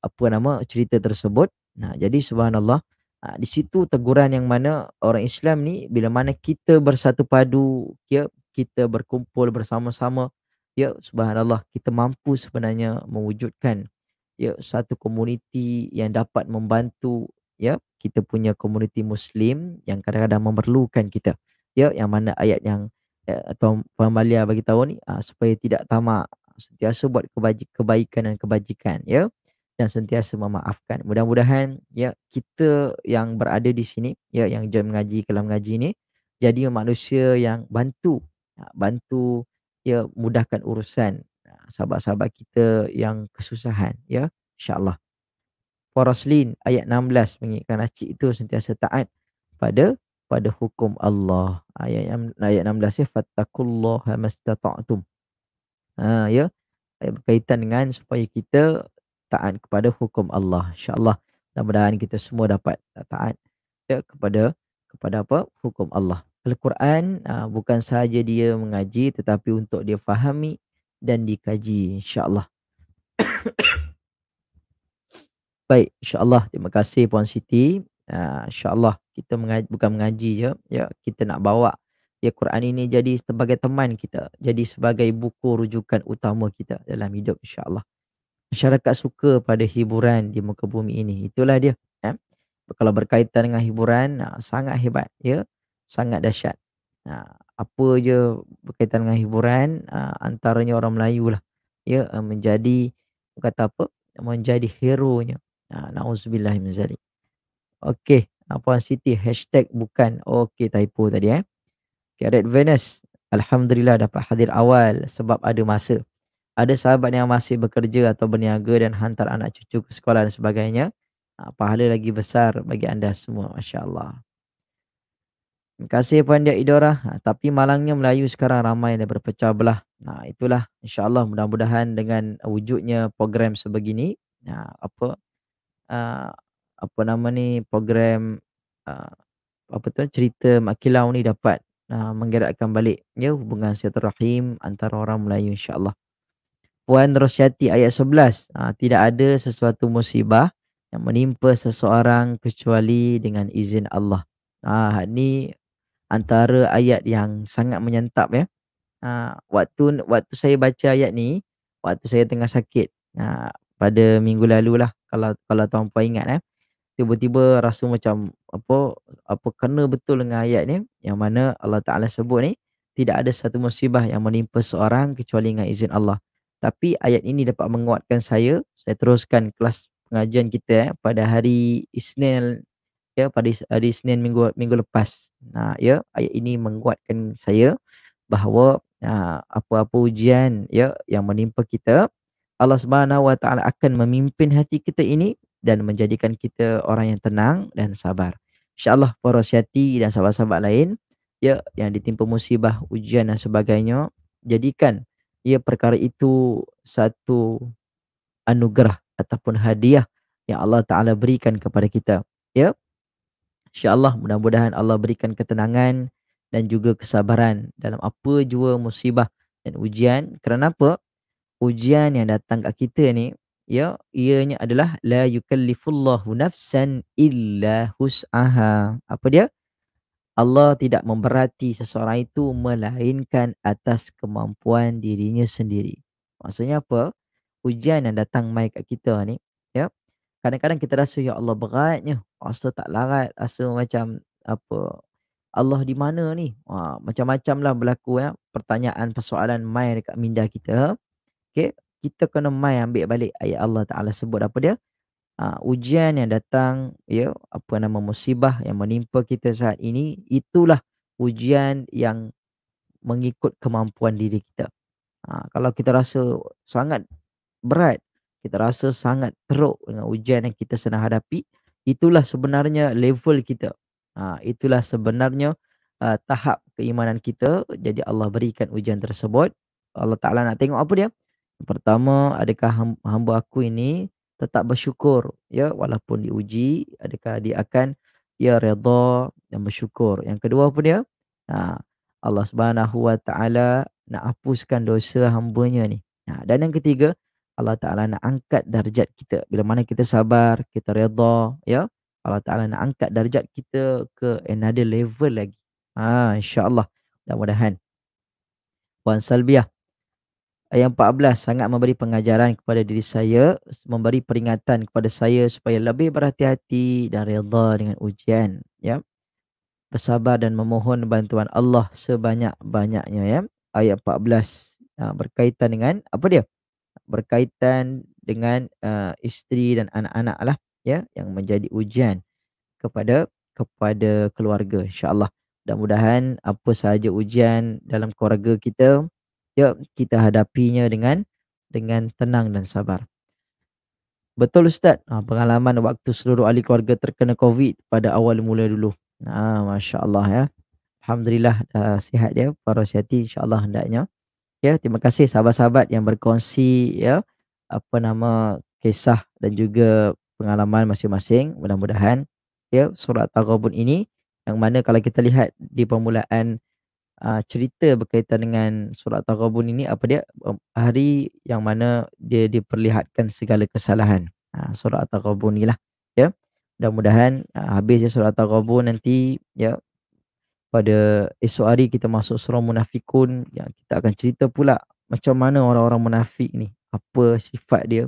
apa nama cerita tersebut. Nah, jadi subhanallah ha, di situ teguran yang mana orang Islam ni bila mana kita bersatu padu ya kita berkumpul bersama-sama ya subhanallah kita mampu sebenarnya mewujudkan ya satu komuniti yang dapat membantu ya kita punya komuniti muslim yang kadang-kadang memerlukan kita ya yang mana ayat yang Eh, atau Puan Malia bagi tahu ni uh, supaya tidak tamak sentiasa buat kebaikan dan kebajikan ya dan sentiasa memaafkan. Mudah-mudahan ya kita yang berada di sini ya yang join mengaji kelam mengaji ni jadi manusia yang bantu ah, bantu ya mudahkan urusan ah, sahabat-sahabat kita yang kesusahan ya insya Allah. Faraslin ayat 16 mengingatkan acik itu sentiasa taat pada pada hukum Allah. Ayat yang ayat 16 ya fattakullaha mastata'tum. Ha ya. Ayat eh, berkaitan dengan supaya kita taat kepada hukum Allah. Insya-Allah mudah-mudahan kita semua dapat taat ya kepada kepada apa? hukum Allah. Al-Quran ha, bukan sahaja dia mengaji tetapi untuk dia fahami dan dikaji insya-Allah. Baik, insya-Allah terima kasih Puan Siti Ya, insyaallah kita mengaji, bukan mengaji je ya kita nak bawa ya Quran ini jadi sebagai teman kita jadi sebagai buku rujukan utama kita dalam hidup insyaallah masyarakat suka pada hiburan di muka bumi ini itulah dia ya. kalau berkaitan dengan hiburan ha, sangat hebat ya sangat dahsyat ha, apa je berkaitan dengan hiburan ha, antaranya orang Melayu lah ya menjadi kata apa menjadi hero nya nauzubillah min zalik Okey, Puan Siti hashtag bukan. Okey, typo tadi eh. Okay, Red Venus. Alhamdulillah dapat hadir awal sebab ada masa. Ada sahabat yang masih bekerja atau berniaga dan hantar anak cucu ke sekolah dan sebagainya. Ah, pahala lagi besar bagi anda semua. Masya Allah. Terima kasih Puan Dia Idora. Ah, tapi malangnya Melayu sekarang ramai dan berpecah belah. Nah, itulah insya Allah mudah-mudahan dengan wujudnya program sebegini. Nah, apa? Uh, apa nama ni program uh, apa tu cerita Mak Kilau ni dapat uh, menggerakkan balik ya hubungan rahim antara orang Melayu insyaallah. Puan Rosyati ayat 11 uh, ah, tidak ada sesuatu musibah yang menimpa seseorang kecuali dengan izin Allah. Ah uh, ni antara ayat yang sangat menyentap ya. Uh, waktu waktu saya baca ayat ni waktu saya tengah sakit uh, pada minggu lalu lah kalau kalau tuan puan ingat eh tiba-tiba rasa macam apa apa kena betul dengan ayat ni yang mana Allah Taala sebut ni tidak ada satu musibah yang menimpa seorang kecuali dengan izin Allah. Tapi ayat ini dapat menguatkan saya. Saya teruskan kelas pengajian kita eh, pada hari Isnin ya pada hari Isnin minggu minggu lepas. Nah, ya ayat ini menguatkan saya bahawa apa-apa ujian ya yang menimpa kita Allah Subhanahu Wa Taala akan memimpin hati kita ini dan menjadikan kita orang yang tenang dan sabar. InsyaAllah para syati dan sahabat-sahabat lain ya, yang ditimpa musibah, ujian dan sebagainya, jadikan ya, perkara itu satu anugerah ataupun hadiah yang Allah Ta'ala berikan kepada kita. Ya, InsyaAllah mudah-mudahan Allah berikan ketenangan dan juga kesabaran dalam apa jua musibah dan ujian. Kerana apa? Ujian yang datang ke kita ni, ya ianya adalah la yukallifullahu nafsan illa husaha apa dia Allah tidak memberati seseorang itu melainkan atas kemampuan dirinya sendiri maksudnya apa ujian yang datang mai kat kita ni ya kadang-kadang kita rasa ya Allah beratnya rasa tak larat rasa macam apa Allah di mana ni Wah, macam-macamlah berlaku ya pertanyaan persoalan mai dekat minda kita Okay, kita kena mai ambil balik ayat Allah Taala sebut apa dia? Uh, ujian yang datang ya apa nama musibah yang menimpa kita saat ini itulah ujian yang mengikut kemampuan diri kita. Uh, kalau kita rasa sangat berat, kita rasa sangat teruk dengan ujian yang kita sedang hadapi, itulah sebenarnya level kita. Uh, itulah sebenarnya uh, tahap keimanan kita. Jadi Allah berikan ujian tersebut. Allah Taala nak tengok apa dia? Pertama, adakah hamba aku ini tetap bersyukur ya walaupun diuji adakah dia akan ya redha dan bersyukur. Yang kedua apa dia? Ha, Allah Subhanahu Wa Taala nak hapuskan dosa hambanya ni. Ha, dan yang ketiga, Allah Taala nak angkat darjat kita. Bila mana kita sabar, kita redha ya, Allah Taala nak angkat darjat kita ke another level lagi. Ha insya-Allah. Mudah-mudahan. Puan Salbiah Ayat 14 sangat memberi pengajaran kepada diri saya, memberi peringatan kepada saya supaya lebih berhati-hati dan redha dengan ujian, ya. Bersabar dan memohon bantuan Allah sebanyak-banyaknya, ya. Ayat 14 ha, berkaitan dengan apa dia? Berkaitan dengan uh, isteri dan anak-anak lah, ya, yang menjadi ujian kepada kepada keluarga, insya-Allah. Mudah-mudahan apa sahaja ujian dalam keluarga kita, ya kita hadapinya dengan dengan tenang dan sabar. Betul Ustaz, ah, pengalaman waktu seluruh ahli keluarga terkena COVID pada awal mula dulu. Ha, ah, Masya Allah ya. Alhamdulillah dah sihat dia, ya. para sihati insya Allah hendaknya. Ya, terima kasih sahabat-sahabat yang berkongsi ya, apa nama kisah dan juga pengalaman masing-masing. Mudah-mudahan ya, surat Taghabun ini yang mana kalau kita lihat di permulaan uh, cerita berkaitan dengan surat Taghabun ini apa dia hari yang mana dia diperlihatkan segala kesalahan uh, ah, surat Taghabun ni lah ya yeah. mudah-mudahan uh, ah, habis ya surat Taghabun nanti ya yeah, pada esok hari kita masuk surah munafikun yang kita akan cerita pula macam mana orang-orang munafik ni apa sifat dia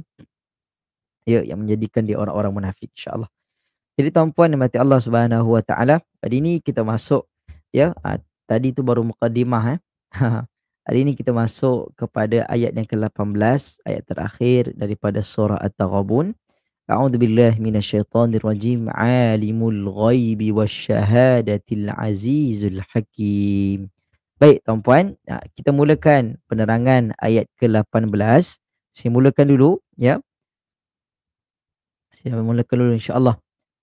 ya yeah, yang menjadikan dia orang-orang munafik insyaallah jadi tuan-puan dan Allah Subhanahu Wa Taala hari ini kita masuk ya Tadi tu baru mukadimah eh. Hari ini kita masuk kepada ayat yang ke-18, ayat terakhir daripada surah At-Taghabun. A'udzu billahi minasyaitonir rajim. 'Alimul ghaibi wasyahadatil azizul hakim. Baik, tuan puan, ha, kita mulakan penerangan ayat ke-18. Saya mulakan dulu, ya. Saya mulakan dulu insya-Allah.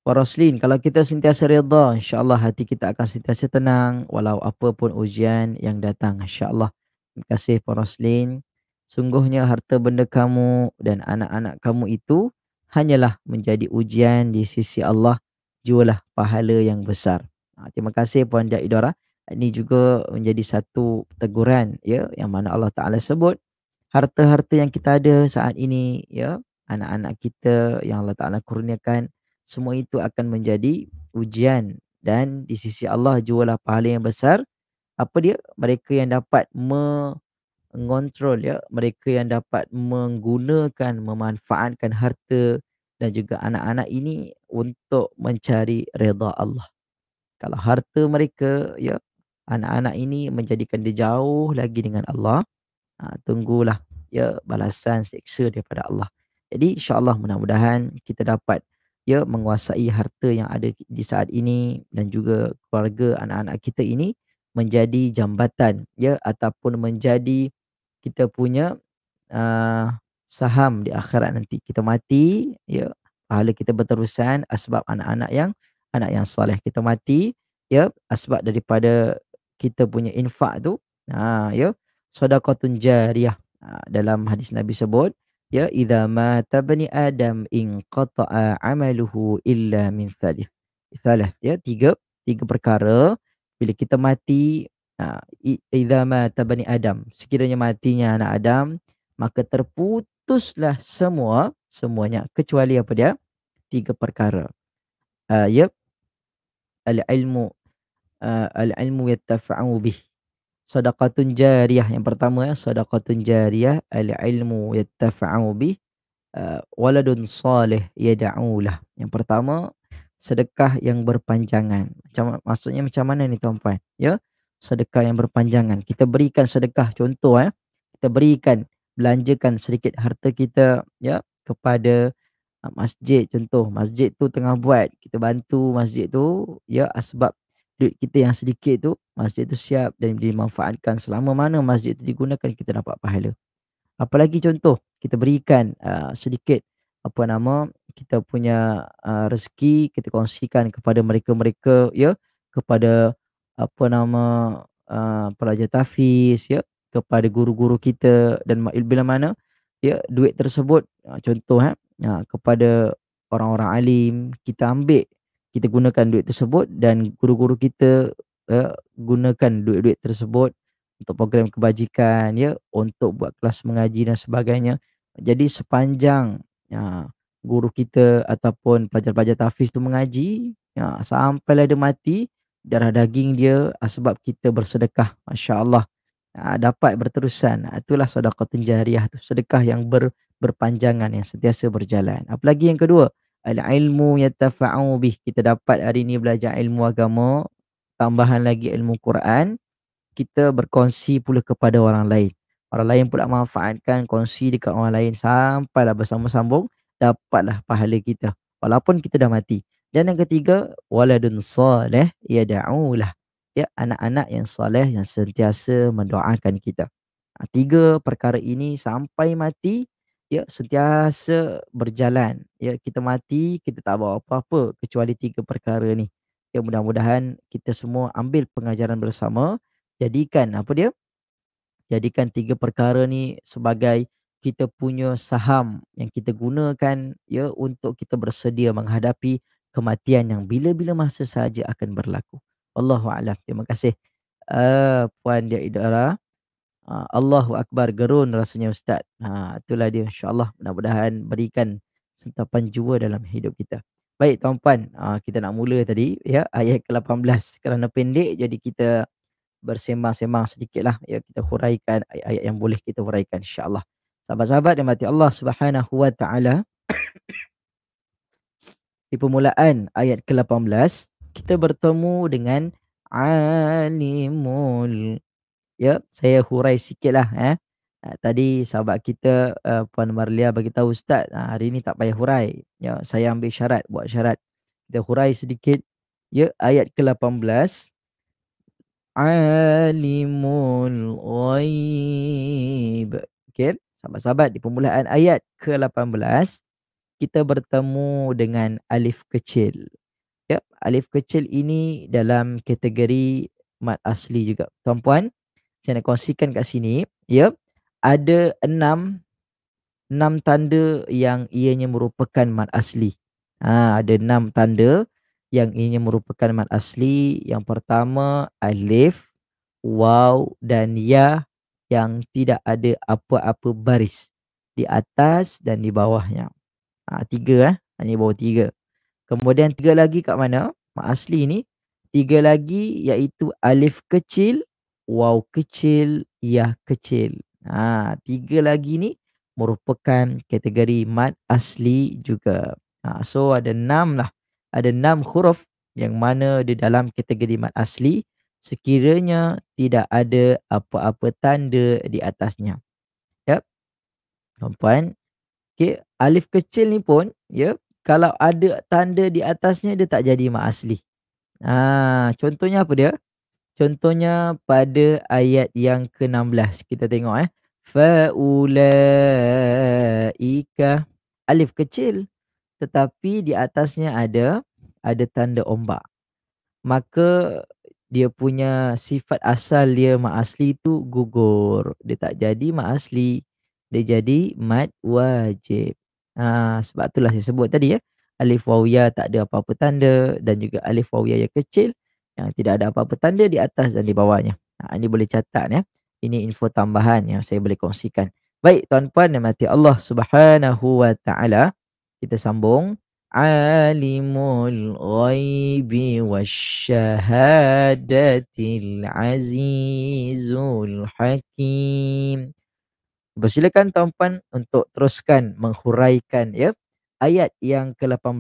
Waraslin, kalau kita sentiasa redha, insyaAllah hati kita akan sentiasa tenang walau apa pun ujian yang datang, insyaAllah. Terima kasih, Waraslin. Sungguhnya harta benda kamu dan anak-anak kamu itu hanyalah menjadi ujian di sisi Allah. Jualah pahala yang besar. Ha, terima kasih, Puan Daidora. Ini juga menjadi satu teguran ya, yang mana Allah Ta'ala sebut. Harta-harta yang kita ada saat ini, ya, anak-anak kita yang Allah Ta'ala kurniakan semua itu akan menjadi ujian dan di sisi Allah jualah pahala yang besar apa dia mereka yang dapat mengontrol ya mereka yang dapat menggunakan memanfaatkan harta dan juga anak-anak ini untuk mencari redha Allah kalau harta mereka ya anak-anak ini menjadikan dia jauh lagi dengan Allah ha, tunggulah ya balasan seksa daripada Allah jadi insya Allah mudah-mudahan kita dapat ya menguasai harta yang ada di saat ini dan juga keluarga anak-anak kita ini menjadi jambatan ya ataupun menjadi kita punya uh, saham di akhirat nanti kita mati ya pahala kita berterusan sebab anak-anak yang anak yang soleh kita mati ya sebab daripada kita punya infak tu ha ya sedekah jariah ah, dalam hadis nabi sebut ya idza mata bani adam in qata'a amaluhu illa min salis salah. ya tiga tiga perkara bila kita mati uh, ha, idza mata bani adam sekiranya matinya anak adam maka terputuslah semua semuanya kecuali apa dia tiga perkara uh, ya al ilmu uh, ha, al ilmu yattafa'u bih sadaqatun jariyah yang pertama ya sadaqatun jariyah al ilmu yattafa'u bi uh, eh, waladun salih yad'ulah yang pertama sedekah yang berpanjangan macam maksudnya macam mana ni tuan-tuan ya sedekah yang berpanjangan kita berikan sedekah contoh ya kita berikan belanjakan sedikit harta kita ya kepada masjid contoh masjid tu tengah buat kita bantu masjid tu ya sebab duit kita yang sedikit tu masjid tu siap dan dimanfaatkan selama mana masjid tu digunakan kita dapat pahala apalagi contoh kita berikan uh, sedikit apa nama kita punya uh, rezeki kita kongsikan kepada mereka-mereka ya kepada apa nama uh, pelajar tafiz ya kepada guru-guru kita dan bila mana ya duit tersebut uh, contoh eh uh, kepada orang-orang alim kita ambil kita gunakan duit tersebut dan guru-guru kita ya gunakan duit-duit tersebut untuk program kebajikan ya untuk buat kelas mengaji dan sebagainya jadi sepanjang ya guru kita ataupun pelajar-pelajar tahfiz tu mengaji ya sampailah dia mati darah daging dia ah, sebab kita bersedekah masya-Allah ya, dapat berterusan ah, itulah sedekah jariah tu sedekah yang ber, berpanjangan yang sentiasa berjalan apalagi yang kedua al-ilmu yattafa'u bih kita dapat hari ini belajar ilmu agama tambahan lagi ilmu Quran kita berkongsi pula kepada orang lain orang lain pula manfaatkan kongsi dekat orang lain sampailah bersama-sambung dapatlah pahala kita walaupun kita dah mati dan yang ketiga waladun salih ya da'ulah ya anak-anak yang soleh yang sentiasa mendoakan kita. Ha, tiga perkara ini sampai mati ya sentiasa berjalan ya kita mati kita tak bawa apa-apa kecuali tiga perkara ni ya mudah-mudahan kita semua ambil pengajaran bersama jadikan apa dia jadikan tiga perkara ni sebagai kita punya saham yang kita gunakan ya untuk kita bersedia menghadapi kematian yang bila-bila masa saja akan berlaku. Allahu a'lam. Terima kasih uh, puan Dia Idara. Ah, Allahu Akbar gerun rasanya Ustaz. Ha, itulah dia insyaAllah mudah-mudahan berikan sentapan jua dalam hidup kita. Baik tuan-puan, ah, kita nak mula tadi ya ayat ke-18 kerana pendek jadi kita bersembang-sembang sedikitlah. Ya, kita huraikan ayat-ayat yang boleh kita huraikan Allah. Sahabat-sahabat yang mati Allah subhanahu wa ta'ala. Di permulaan ayat ke-18, kita bertemu dengan alimul ya saya hurai sikitlah eh ah, tadi sahabat kita uh, puan Marlia bagi tahu ustaz ah, hari ini tak payah hurai ya saya ambil syarat buat syarat kita hurai sedikit ya ayat ke-18 alimul ghaib okey sahabat-sahabat di permulaan ayat ke-18 kita bertemu dengan alif kecil ya alif kecil ini dalam kategori mat asli juga tuan-puan saya nak kongsikan kat sini ya ada enam enam tanda yang ianya merupakan mat asli ha, ada enam tanda yang ianya merupakan mat asli yang pertama alif waw dan ya yang tidak ada apa-apa baris di atas dan di bawahnya ha, tiga eh hanya bawah tiga kemudian tiga lagi kat mana mat asli ni tiga lagi iaitu alif kecil waw kecil, ya kecil. Ha, tiga lagi ni merupakan kategori mat asli juga. Ha, so ada enam lah. Ada enam huruf yang mana di dalam kategori mat asli sekiranya tidak ada apa-apa tanda di atasnya. Yep. Tuan-puan. Okay. Alif kecil ni pun, ya, yep. kalau ada tanda di atasnya, dia tak jadi mat asli. Ha, contohnya apa dia? Contohnya pada ayat yang ke-16 kita tengok eh faulaika alif kecil tetapi di atasnya ada ada tanda ombak. Maka dia punya sifat asal dia ma asli tu gugur. Dia tak jadi ma asli. Dia jadi mad wajib. Ha, sebab itulah saya sebut tadi ya. Alif waw tak ada apa-apa tanda dan juga alif waw yang kecil ya, tidak ada apa-apa tanda di atas dan di bawahnya. Ha, anda boleh catat ya. Ini info tambahan yang saya boleh kongsikan. Baik, tuan tuan dan mati Allah Subhanahu wa taala. Kita sambung. Alimul ghaibi wasyahadatil azizul hakim. Bersilakan tuan tuan untuk teruskan menghuraikan ya ayat yang ke-18.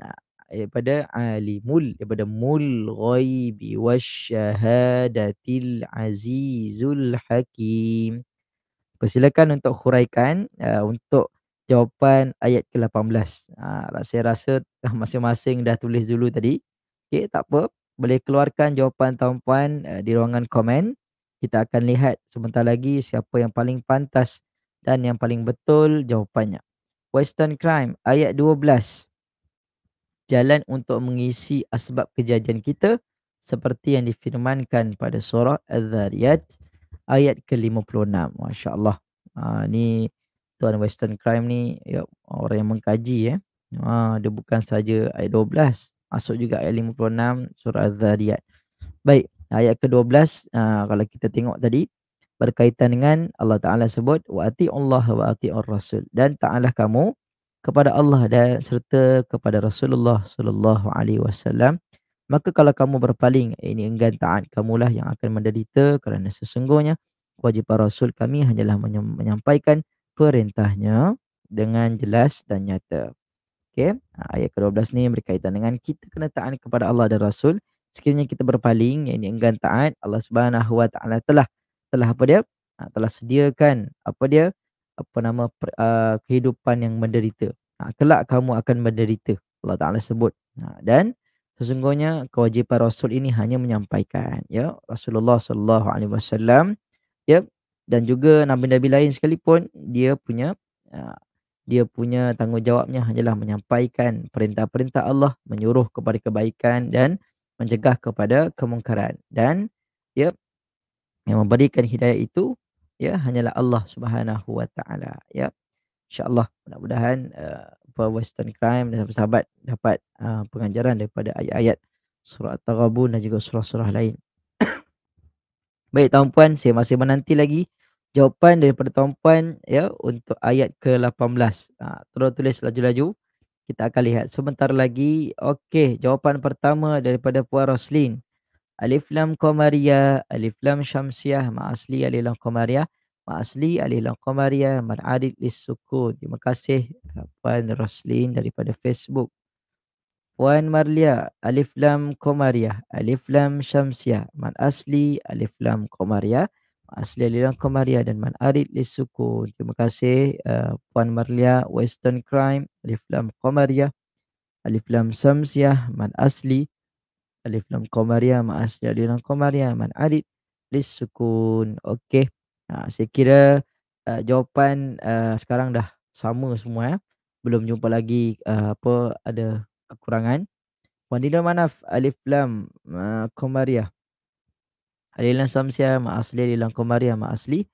Nah, daripada alimul ah, daripada mul ghaibi wasyahadatil azizul hakim. Persilakan untuk huraikan uh, untuk jawapan ayat ke-18. Ha, ah, lah, saya rasa masing-masing dah tulis dulu tadi. Okey, tak apa. Boleh keluarkan jawapan tuan-puan uh, di ruangan komen. Kita akan lihat sebentar lagi siapa yang paling pantas dan yang paling betul jawapannya. Western Crime ayat 12 jalan untuk mengisi asbab kejadian kita seperti yang difirmankan pada surah Al-Dhariyat ayat ke-56. Masya Allah. Ha, ni Tuan Western Crime ni ya, orang yang mengkaji. Eh. Ha, dia bukan saja ayat 12. Masuk juga ayat 56 surah Al-Dhariyat. Baik. Ayat ke-12 ha, kalau kita tengok tadi berkaitan dengan Allah Ta'ala sebut wa ati Allah wa ati Rasul dan ta'alah kamu kepada Allah dan serta kepada Rasulullah sallallahu alaihi wasallam maka kalau kamu berpaling eh, ini enggan taat kamulah yang akan menderita kerana sesungguhnya wajib para rasul kami hanyalah menyampaikan perintahnya dengan jelas dan nyata okey ha, ayat ke-12 ni berkaitan dengan kita kena taat kepada Allah dan rasul sekiranya kita berpaling ini enggan taat Allah Subhanahu wa taala telah telah apa dia ha, telah sediakan apa dia apa nama per, uh, kehidupan yang menderita. Ha, kelak kamu akan menderita. Allah Taala sebut. Ha, dan sesungguhnya kewajipan Rasul ini hanya menyampaikan ya Rasulullah sallallahu alaihi wasallam ya dan juga nabi-nabi lain sekalipun dia punya ha, dia punya tanggungjawabnya hanyalah menyampaikan perintah-perintah Allah, menyuruh kepada kebaikan dan mencegah kepada kemungkaran. Dan ya yang memberikan hidayah itu ya hanyalah Allah Subhanahu wa taala ya insyaallah mudah-mudahan uh, western crime dan sahabat dapat uh, pengajaran daripada ayat-ayat surah taghabun dan juga surah-surah lain baik tuan puan saya masih menanti lagi jawapan daripada tuan puan ya untuk ayat ke-18 ha, terus uh, tulis laju-laju kita akan lihat sebentar lagi okey jawapan pertama daripada puan Roslin Alif Lam Qamariyah, Alif Lam Syamsiyah, Ma'asli Alif Lam Qamariyah, Ma'asli Alif Lam Qamariyah, Mar'arid Lissuku. Terima kasih Puan Roslin daripada Facebook. Puan Marlia, Alif Lam Qamariyah, Alif Lam Syamsiyah, Ma'asli Alif Lam Qamariyah, Ma'asli Alif Lam Qamariyah dan Mar'arid Lissuku. Terima kasih uh, Puan Marlia, Western Crime, Alif Lam Qamariyah, Alif Lam Syamsiyah, Ma'asli Alif alif lam qamariyah ma asya alif lam qamariyah man arid lis sukun okey ha, saya kira uh, jawapan uh, sekarang dah sama semua ya belum jumpa lagi uh, apa ada kekurangan Puan Dina Manaf Alif Lam uh, Komariah Alif Lam Samsia Ma Asli Alif Lam Komariah Ma Asli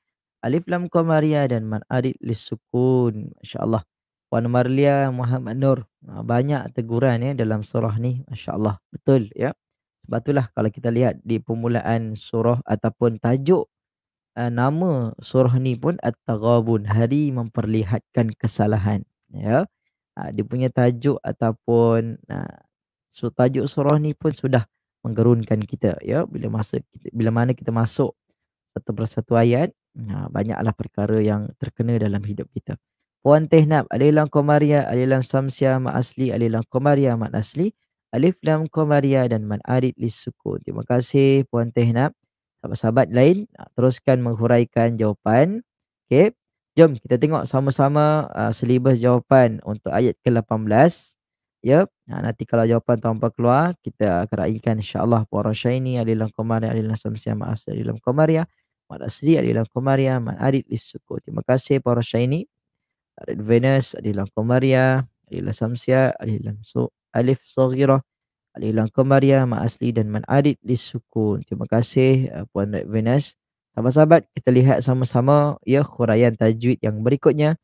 Alif Lam Komariah dan Man Arid Lis Sukun InsyaAllah Wan Marlia Muhammad Nur ha, banyak teguran ya dalam surah ni masya-Allah betul ya sebab itulah kalau kita lihat di permulaan surah ataupun tajuk uh, nama surah ni pun at-taghabun hari memperlihatkan kesalahan ya uh, dia punya tajuk ataupun uh, ha, so tajuk surah ni pun sudah menggerunkan kita ya bila masa kita, bila mana kita masuk satu persatu ayat uh, banyaklah perkara yang terkena dalam hidup kita Puan Tehnab, Alilam Komaria, Alilam Samsia, Mak Asli, Alilam Komaria, Mak Asli, Alif Lam Komaria dan Man Arid Lisuko. Terima kasih Puan Tehnab. Sahabat-sahabat lain, teruskan menghuraikan jawapan. Okay. Jom kita tengok sama-sama uh, selibas jawapan untuk ayat ke-18. Yep. Ya, nah, nanti kalau jawapan tanpa keluar, kita akan raikan insyaAllah Puan Rasyaini, Alilam Komaria, Alilam Samsia, Mak Asli, Alilam Komaria. Mak Asli, Alilam Komaria, Man Arid Lisuko. Terima kasih Puan Rasyaini. Adil Venus, Adil Angkau Maria, Adil Samsia, Adil so, Alif Sogira, Adil Angkau Maria, Ma Asli dan Man Adit di Sukun. Terima kasih uh, Puan Red Venus. Sahabat-sahabat, kita lihat sama-sama ya huraian tajwid yang berikutnya.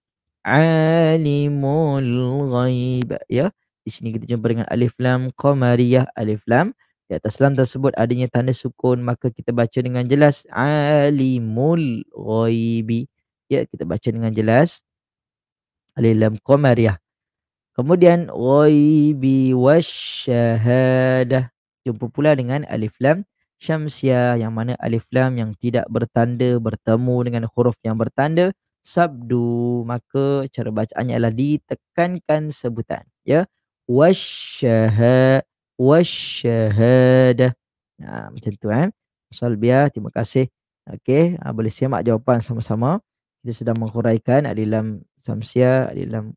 Alimul Ghaib. Ya, di sini kita jumpa dengan Alif Lam Qamariyah Alif Lam. Di atas lam tersebut adanya tanda sukun maka kita baca dengan jelas alimul ghaibi. Ya, kita baca dengan jelas Alif alilam qamariyah. Kemudian ghaibi wasyahadah jumpa pula dengan alif lam syamsiah yang mana alif lam yang tidak bertanda bertemu dengan huruf yang bertanda sabdu maka cara bacaannya adalah ditekankan sebutan ya wasyaha wasyahadah nah macam tu eh salbia terima kasih okey ah, boleh simak jawapan sama-sama Dia sedang menghuraikan alif lam samsia adalah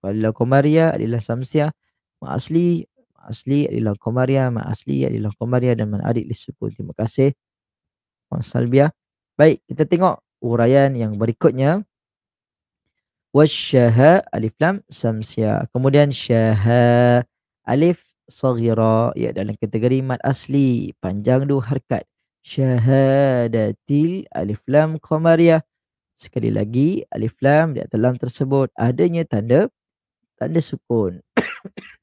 walau komaria adalah samsia ma asli ma asli adalah komaria ma asli adalah komaria dan man adik disebut terima kasih Puan baik kita tengok uraian yang berikutnya wasyaha alif lam samsia kemudian syaha alif saghira ya dalam kategori mad asli panjang dua harakat syahadatil alif lam qamariyah Sekali lagi alif lam di atas lam tersebut adanya tanda tanda sukun.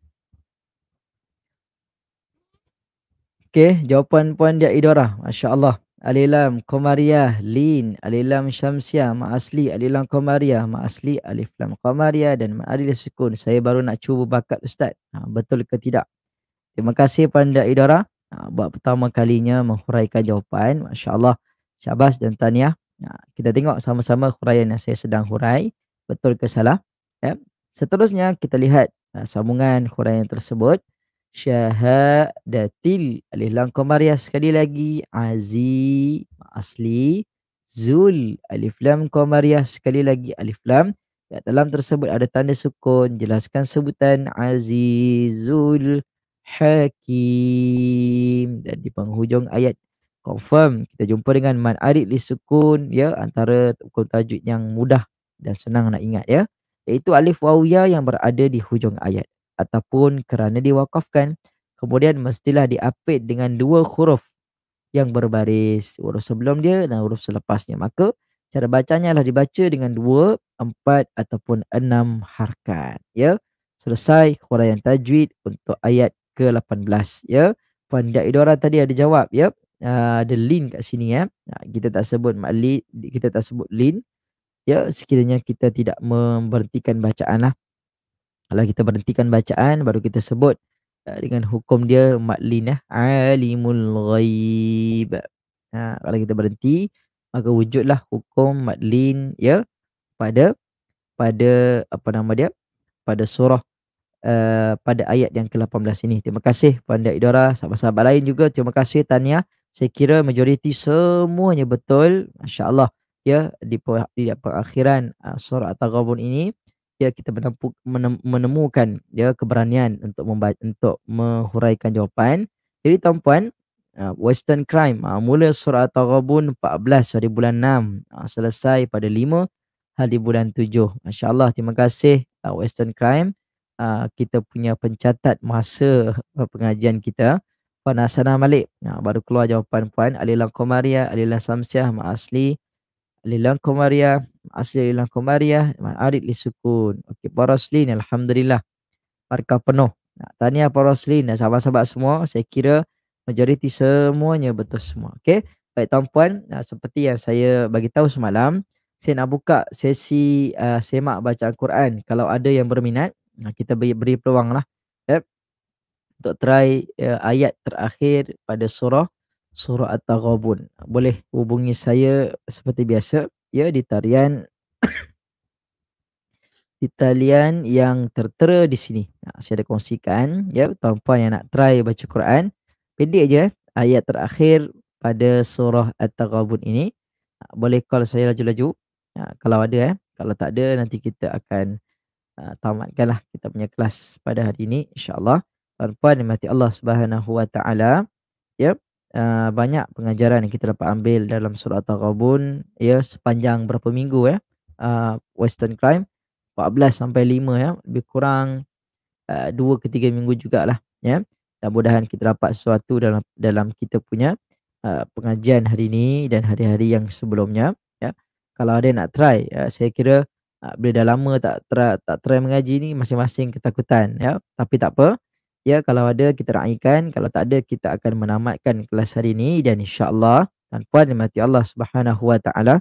Okey, jawapan puan dia Idora. Masya-Allah. Alilam Komariah Lin Alilam Syamsiah Ma'asli Alilam Komariah Ma'asli Alif Lam Komariah Dan alif sukun Saya baru nak cuba bakat Ustaz ha, Betul ke tidak Terima kasih Panda Idara ha, Buat pertama kalinya Menghuraikan jawapan Masya Allah Syabas dan Tania Ha, kita tengok sama-sama huraian yang saya sedang hurai betul ke salah ya seterusnya kita lihat uh, sambungan huraian tersebut syahadatil alif lam komariah sekali lagi azi asli zul alif lam komariah sekali lagi alif lam Ya, dalam tersebut ada tanda sukun. Jelaskan sebutan Azizul Hakim. Dan di penghujung ayat confirm kita jumpa dengan man arid li sukun ya antara hukum tajwid yang mudah dan senang nak ingat ya iaitu alif waw ya yang berada di hujung ayat ataupun kerana diwakafkan kemudian mestilah diapit dengan dua huruf yang berbaris huruf sebelum dia dan huruf selepasnya maka cara bacanya adalah dibaca dengan dua, empat ataupun enam harkat ya selesai huraian tajwid untuk ayat ke-18 ya pandai Dia tadi ada jawab ya Ah, ada lean kat sini ya. Kita tak sebut makli, kita tak sebut lean. Ya, sekiranya kita tidak memberhentikan bacaan lah. Kalau kita berhentikan bacaan, baru kita sebut ah, dengan hukum dia maklin ya. Eh. Alimul ghaib. Ha, kalau kita berhenti, maka wujudlah hukum maklin ya pada pada apa nama dia pada surah Uh, pada ayat yang ke-18 ini. Terima kasih Puan Dia Idora, sahabat-sahabat lain juga. Terima kasih Tania saya kira majoriti semuanya betul masya-Allah ya di di akhiran uh, ah, surah at-taghabun ini ya kita menempu, menemukan ya keberanian untuk membaca, untuk menghuraikan jawapan jadi tuan-puan uh, western crime uh, mula surah at-taghabun 14 hari bulan 6 uh, selesai pada 5 hari bulan 7 masya-Allah terima kasih uh, western crime uh, kita punya pencatat masa uh, pengajian kita Puan Hasanah Malik. Ha, baru keluar jawapan Puan. Alilang Komaria, Alilang Samsyah, Ma'asli. Alilang Komaria, Ma'asli Alilang Komaria, Ma'arid Sukun. Okey, Puan Roslin, Alhamdulillah. Markah penuh. Ha, tahniah Puan Roslin dan sahabat-sahabat semua. Saya kira majoriti semuanya betul semua. Okey, baik tuan Puan. Ha, seperti yang saya bagi tahu semalam, saya nak buka sesi uh, semak bacaan Quran. Kalau ada yang berminat, kita beri, beri peluang lah untuk try uh, ayat terakhir pada surah surah At-Taghabun. Boleh hubungi saya seperti biasa ya di tarian di talian yang tertera di sini. Nah, saya ada kongsikan ya tuan-tuan yang nak try baca Quran. Pendek aja ayat terakhir pada surah At-Taghabun ini. Boleh call saya laju-laju. Ya, kalau ada eh. Kalau tak ada nanti kita akan uh, tamatkanlah kita punya kelas pada hari ini insya-Allah perempuan yang mati Allah Subhanahu wa taala ya uh, banyak pengajaran yang kita dapat ambil dalam surah taghabun ya sepanjang berapa minggu ya uh, western crime 14 sampai 5 ya lebih kurang uh, 2 ke 3 minggu jugalah ya dan mudahan kita dapat sesuatu dalam dalam kita punya uh, pengajian hari ini dan hari-hari yang sebelumnya ya kalau ada nak try uh, saya kira uh, bila dah lama tak try, tak try mengaji ni masing-masing ketakutan ya tapi tak apa Ya kalau ada kita raikan, kalau tak ada kita akan menamatkan kelas hari ini dan insya-Allah tanpa dimati Allah Subhanahu wa taala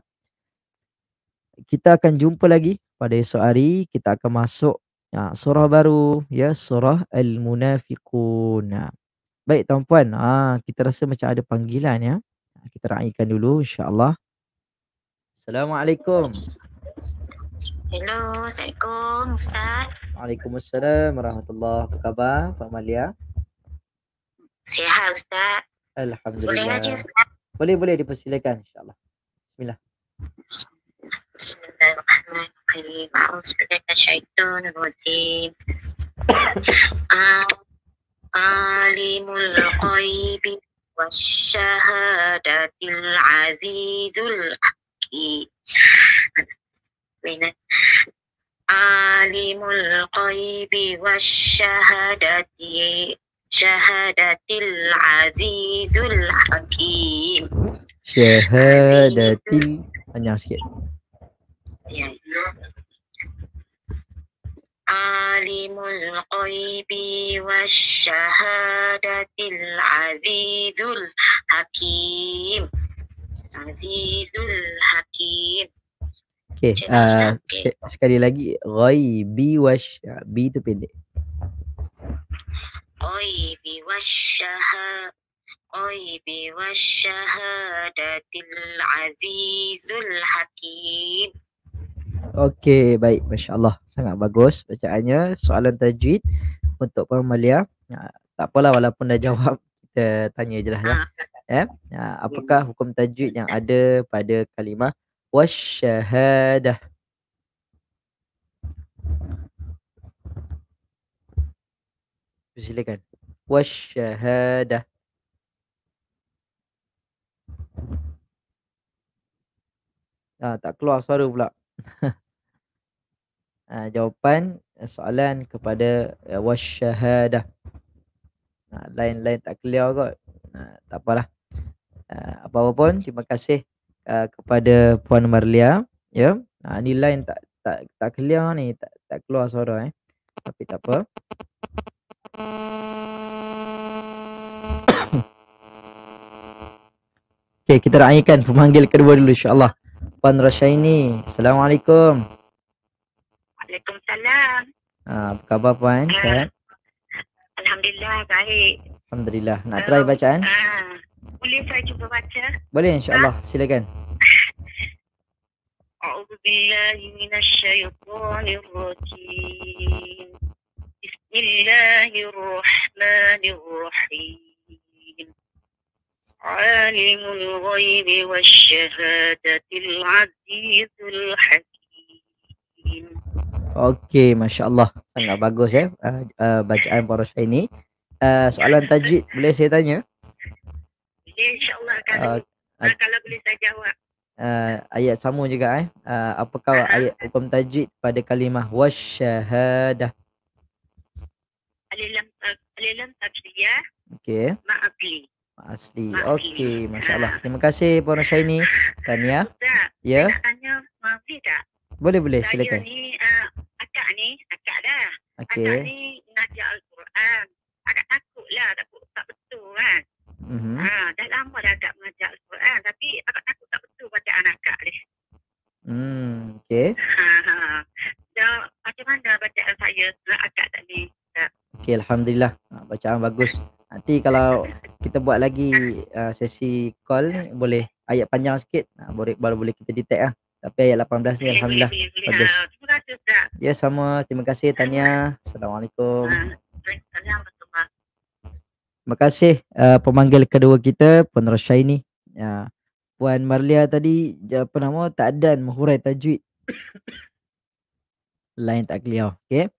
kita akan jumpa lagi pada esok hari kita akan masuk ya, surah baru ya surah al-munafiqun. Baik tuan puan, ha, kita rasa macam ada panggilan ya. Kita raikan dulu insya-Allah. Assalamualaikum. Hello, Assalamualaikum Ustaz. Waalaikumsalam warahmatullahi Apa khabar Pak Malia? Sihat Ustaz. Alhamdulillah. Boleh aja Ustaz. Boleh, boleh dipersilakan insyaAllah. Bismillah. Bismillahirrahmanirrahim. Bismillahirrahmanirrahim. Bismillahirrahmanirrahim. Alimul qaybi wasyahadatil azizul hakim. المؤمنة عالم الغيب والشهادة شهادة العزيز الحكيم شهادة عالم الغيب والشهادة العزيز الحكيم عزيز الحكيم Okay, uh, eh, sekali lagi Roy B wash ah, B tu pendek. Oi bi washaha Oi bi washaha datil azizul hakim. Okey, baik. Masya-Allah. Sangat bagus bacaannya. Soalan tajwid untuk Puan Malia. Ah, tak apalah walaupun dah jawab, kita tanya je lah. Ya. ya apakah hukum tajwid yang ada pada kalimah والشهاده Silakan. Wasyahada. Ah, tak keluar suara pula. ah, jawapan soalan kepada uh, eh, wasyahada. Ah, lain-lain tak keluar kot. Ah, tak apalah. Ah, apa-apa pun, terima kasih Uh, kepada Puan Marlia ya yeah. ha, ni line tak tak tak clear ni tak tak keluar suara eh tapi tak apa Okay, kita raikan pemanggil kedua dulu insyaAllah Puan Rashaini, Assalamualaikum Waalaikumsalam ha, Apa khabar Puan? Uh, Alhamdulillah, baik Alhamdulillah, nak try bacaan? Uh, boleh saya cuba baca? Boleh insyaAllah. Ha? Silakan. أعوذ بالله من الشيطان الرجيم بسم الله الرحمن الرحيم Okey, Masya Allah. Sangat bagus ya eh? uh, uh, bacaan Farosha ini. Uh, soalan tajwid boleh saya tanya? insyaallah akan uh, Ha, kalau boleh saya jawab. Uh, ayat sama juga eh. Uh, apakah uh-huh. ayat hukum tajwid pada kalimah wasyahadah? Alilam alilam tajwid ya. Okey. Maafli. Asli. Okey, masya-Allah. Terima kasih Puan Syaini. Tania. Ya. Saya tanya maafli tak? Boleh boleh saya silakan. Saya uh, akak ni, akak dah. Okay. Akak ni mengajar al-Quran. Agak takutlah takut tak betul kan. Mm-hmm. Ha, dah lama dah agak mengajar Al-Quran ah, tapi agak takut tak betul bacaan agak ni. Hmm, okey. Ha, ha. macam mana bacaan saya agak tadi? ni? Okey, alhamdulillah. Bacaan bagus. Nanti kalau kita buat lagi uh, sesi call ni boleh ayat panjang sikit uh, boleh baru boleh kita detect lah. Tapi ayat 18 ni boleh, alhamdulillah boleh, bagus. Terima kasih Ya sama, terima kasih tanya. Assalamualaikum. Assalamualaikum. Terima kasih uh, pemanggil kedua kita Puan Rashaini ya. Puan Marlia tadi apa nama tak ada menghurai tajwid. Lain tak clear. Okay.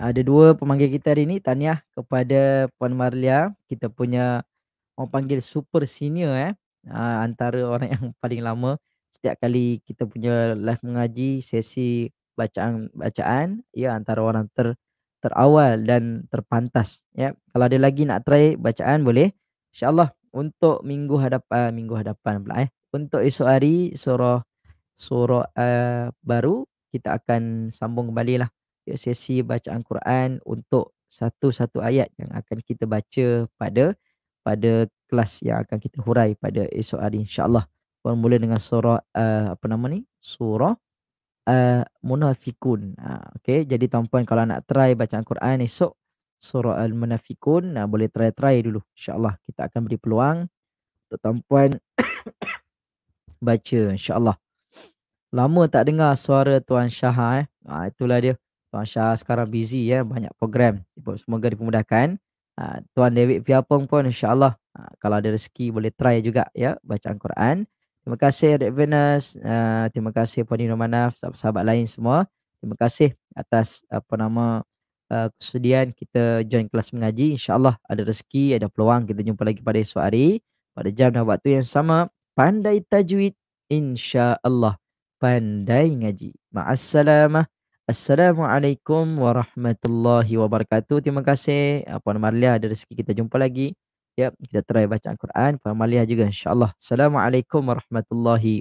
Ada dua pemanggil kita hari ni tahniah kepada Puan Marlia. Kita punya orang panggil super senior eh. Uh, antara orang yang paling lama setiap kali kita punya live mengaji sesi bacaan bacaan ya antara orang ter terawal dan terpantas ya kalau ada lagi nak try bacaan boleh insyaallah untuk minggu hadapan eh, minggu hadapan pula eh untuk esok hari surah surah uh, baru kita akan sambung kembali lah sesi bacaan Quran untuk satu-satu ayat yang akan kita baca pada pada kelas yang akan kita hurai pada esok hari insyaallah bermula dengan surah uh, apa nama ni surah uh, munafikun. Uh, okay, jadi tuan-puan kalau nak try bacaan Quran esok surah al-munafikun, uh, boleh try-try dulu. InsyaAllah kita akan beri peluang untuk tuan-puan baca insyaAllah. Lama tak dengar suara Tuan Syah eh. Ha, itulah dia. Tuan Syah sekarang busy ya. Eh. Banyak program. Semoga dipermudahkan. Ha, Tuan David Piapong pun insyaAllah. Ha, kalau ada rezeki boleh try juga ya. Bacaan Quran. Terima kasih Red Venus, uh, terima kasih Puan Nino Manaf, sahabat-sahabat lain semua. Terima kasih atas apa nama uh, ah, kesedihan kita join kelas mengaji. InsyaAllah ada rezeki, ada peluang kita jumpa lagi pada esok hari. Pada jam dan waktu yang sama, pandai tajwid. InsyaAllah pandai ngaji. Ma'assalamah. Assalamualaikum warahmatullahi wabarakatuh. Terima kasih ah, Puan Marlia ada rezeki kita jumpa lagi. Ya, kita try baca Al-Quran. Puan Maliah juga insyaAllah. Assalamualaikum warahmatullahi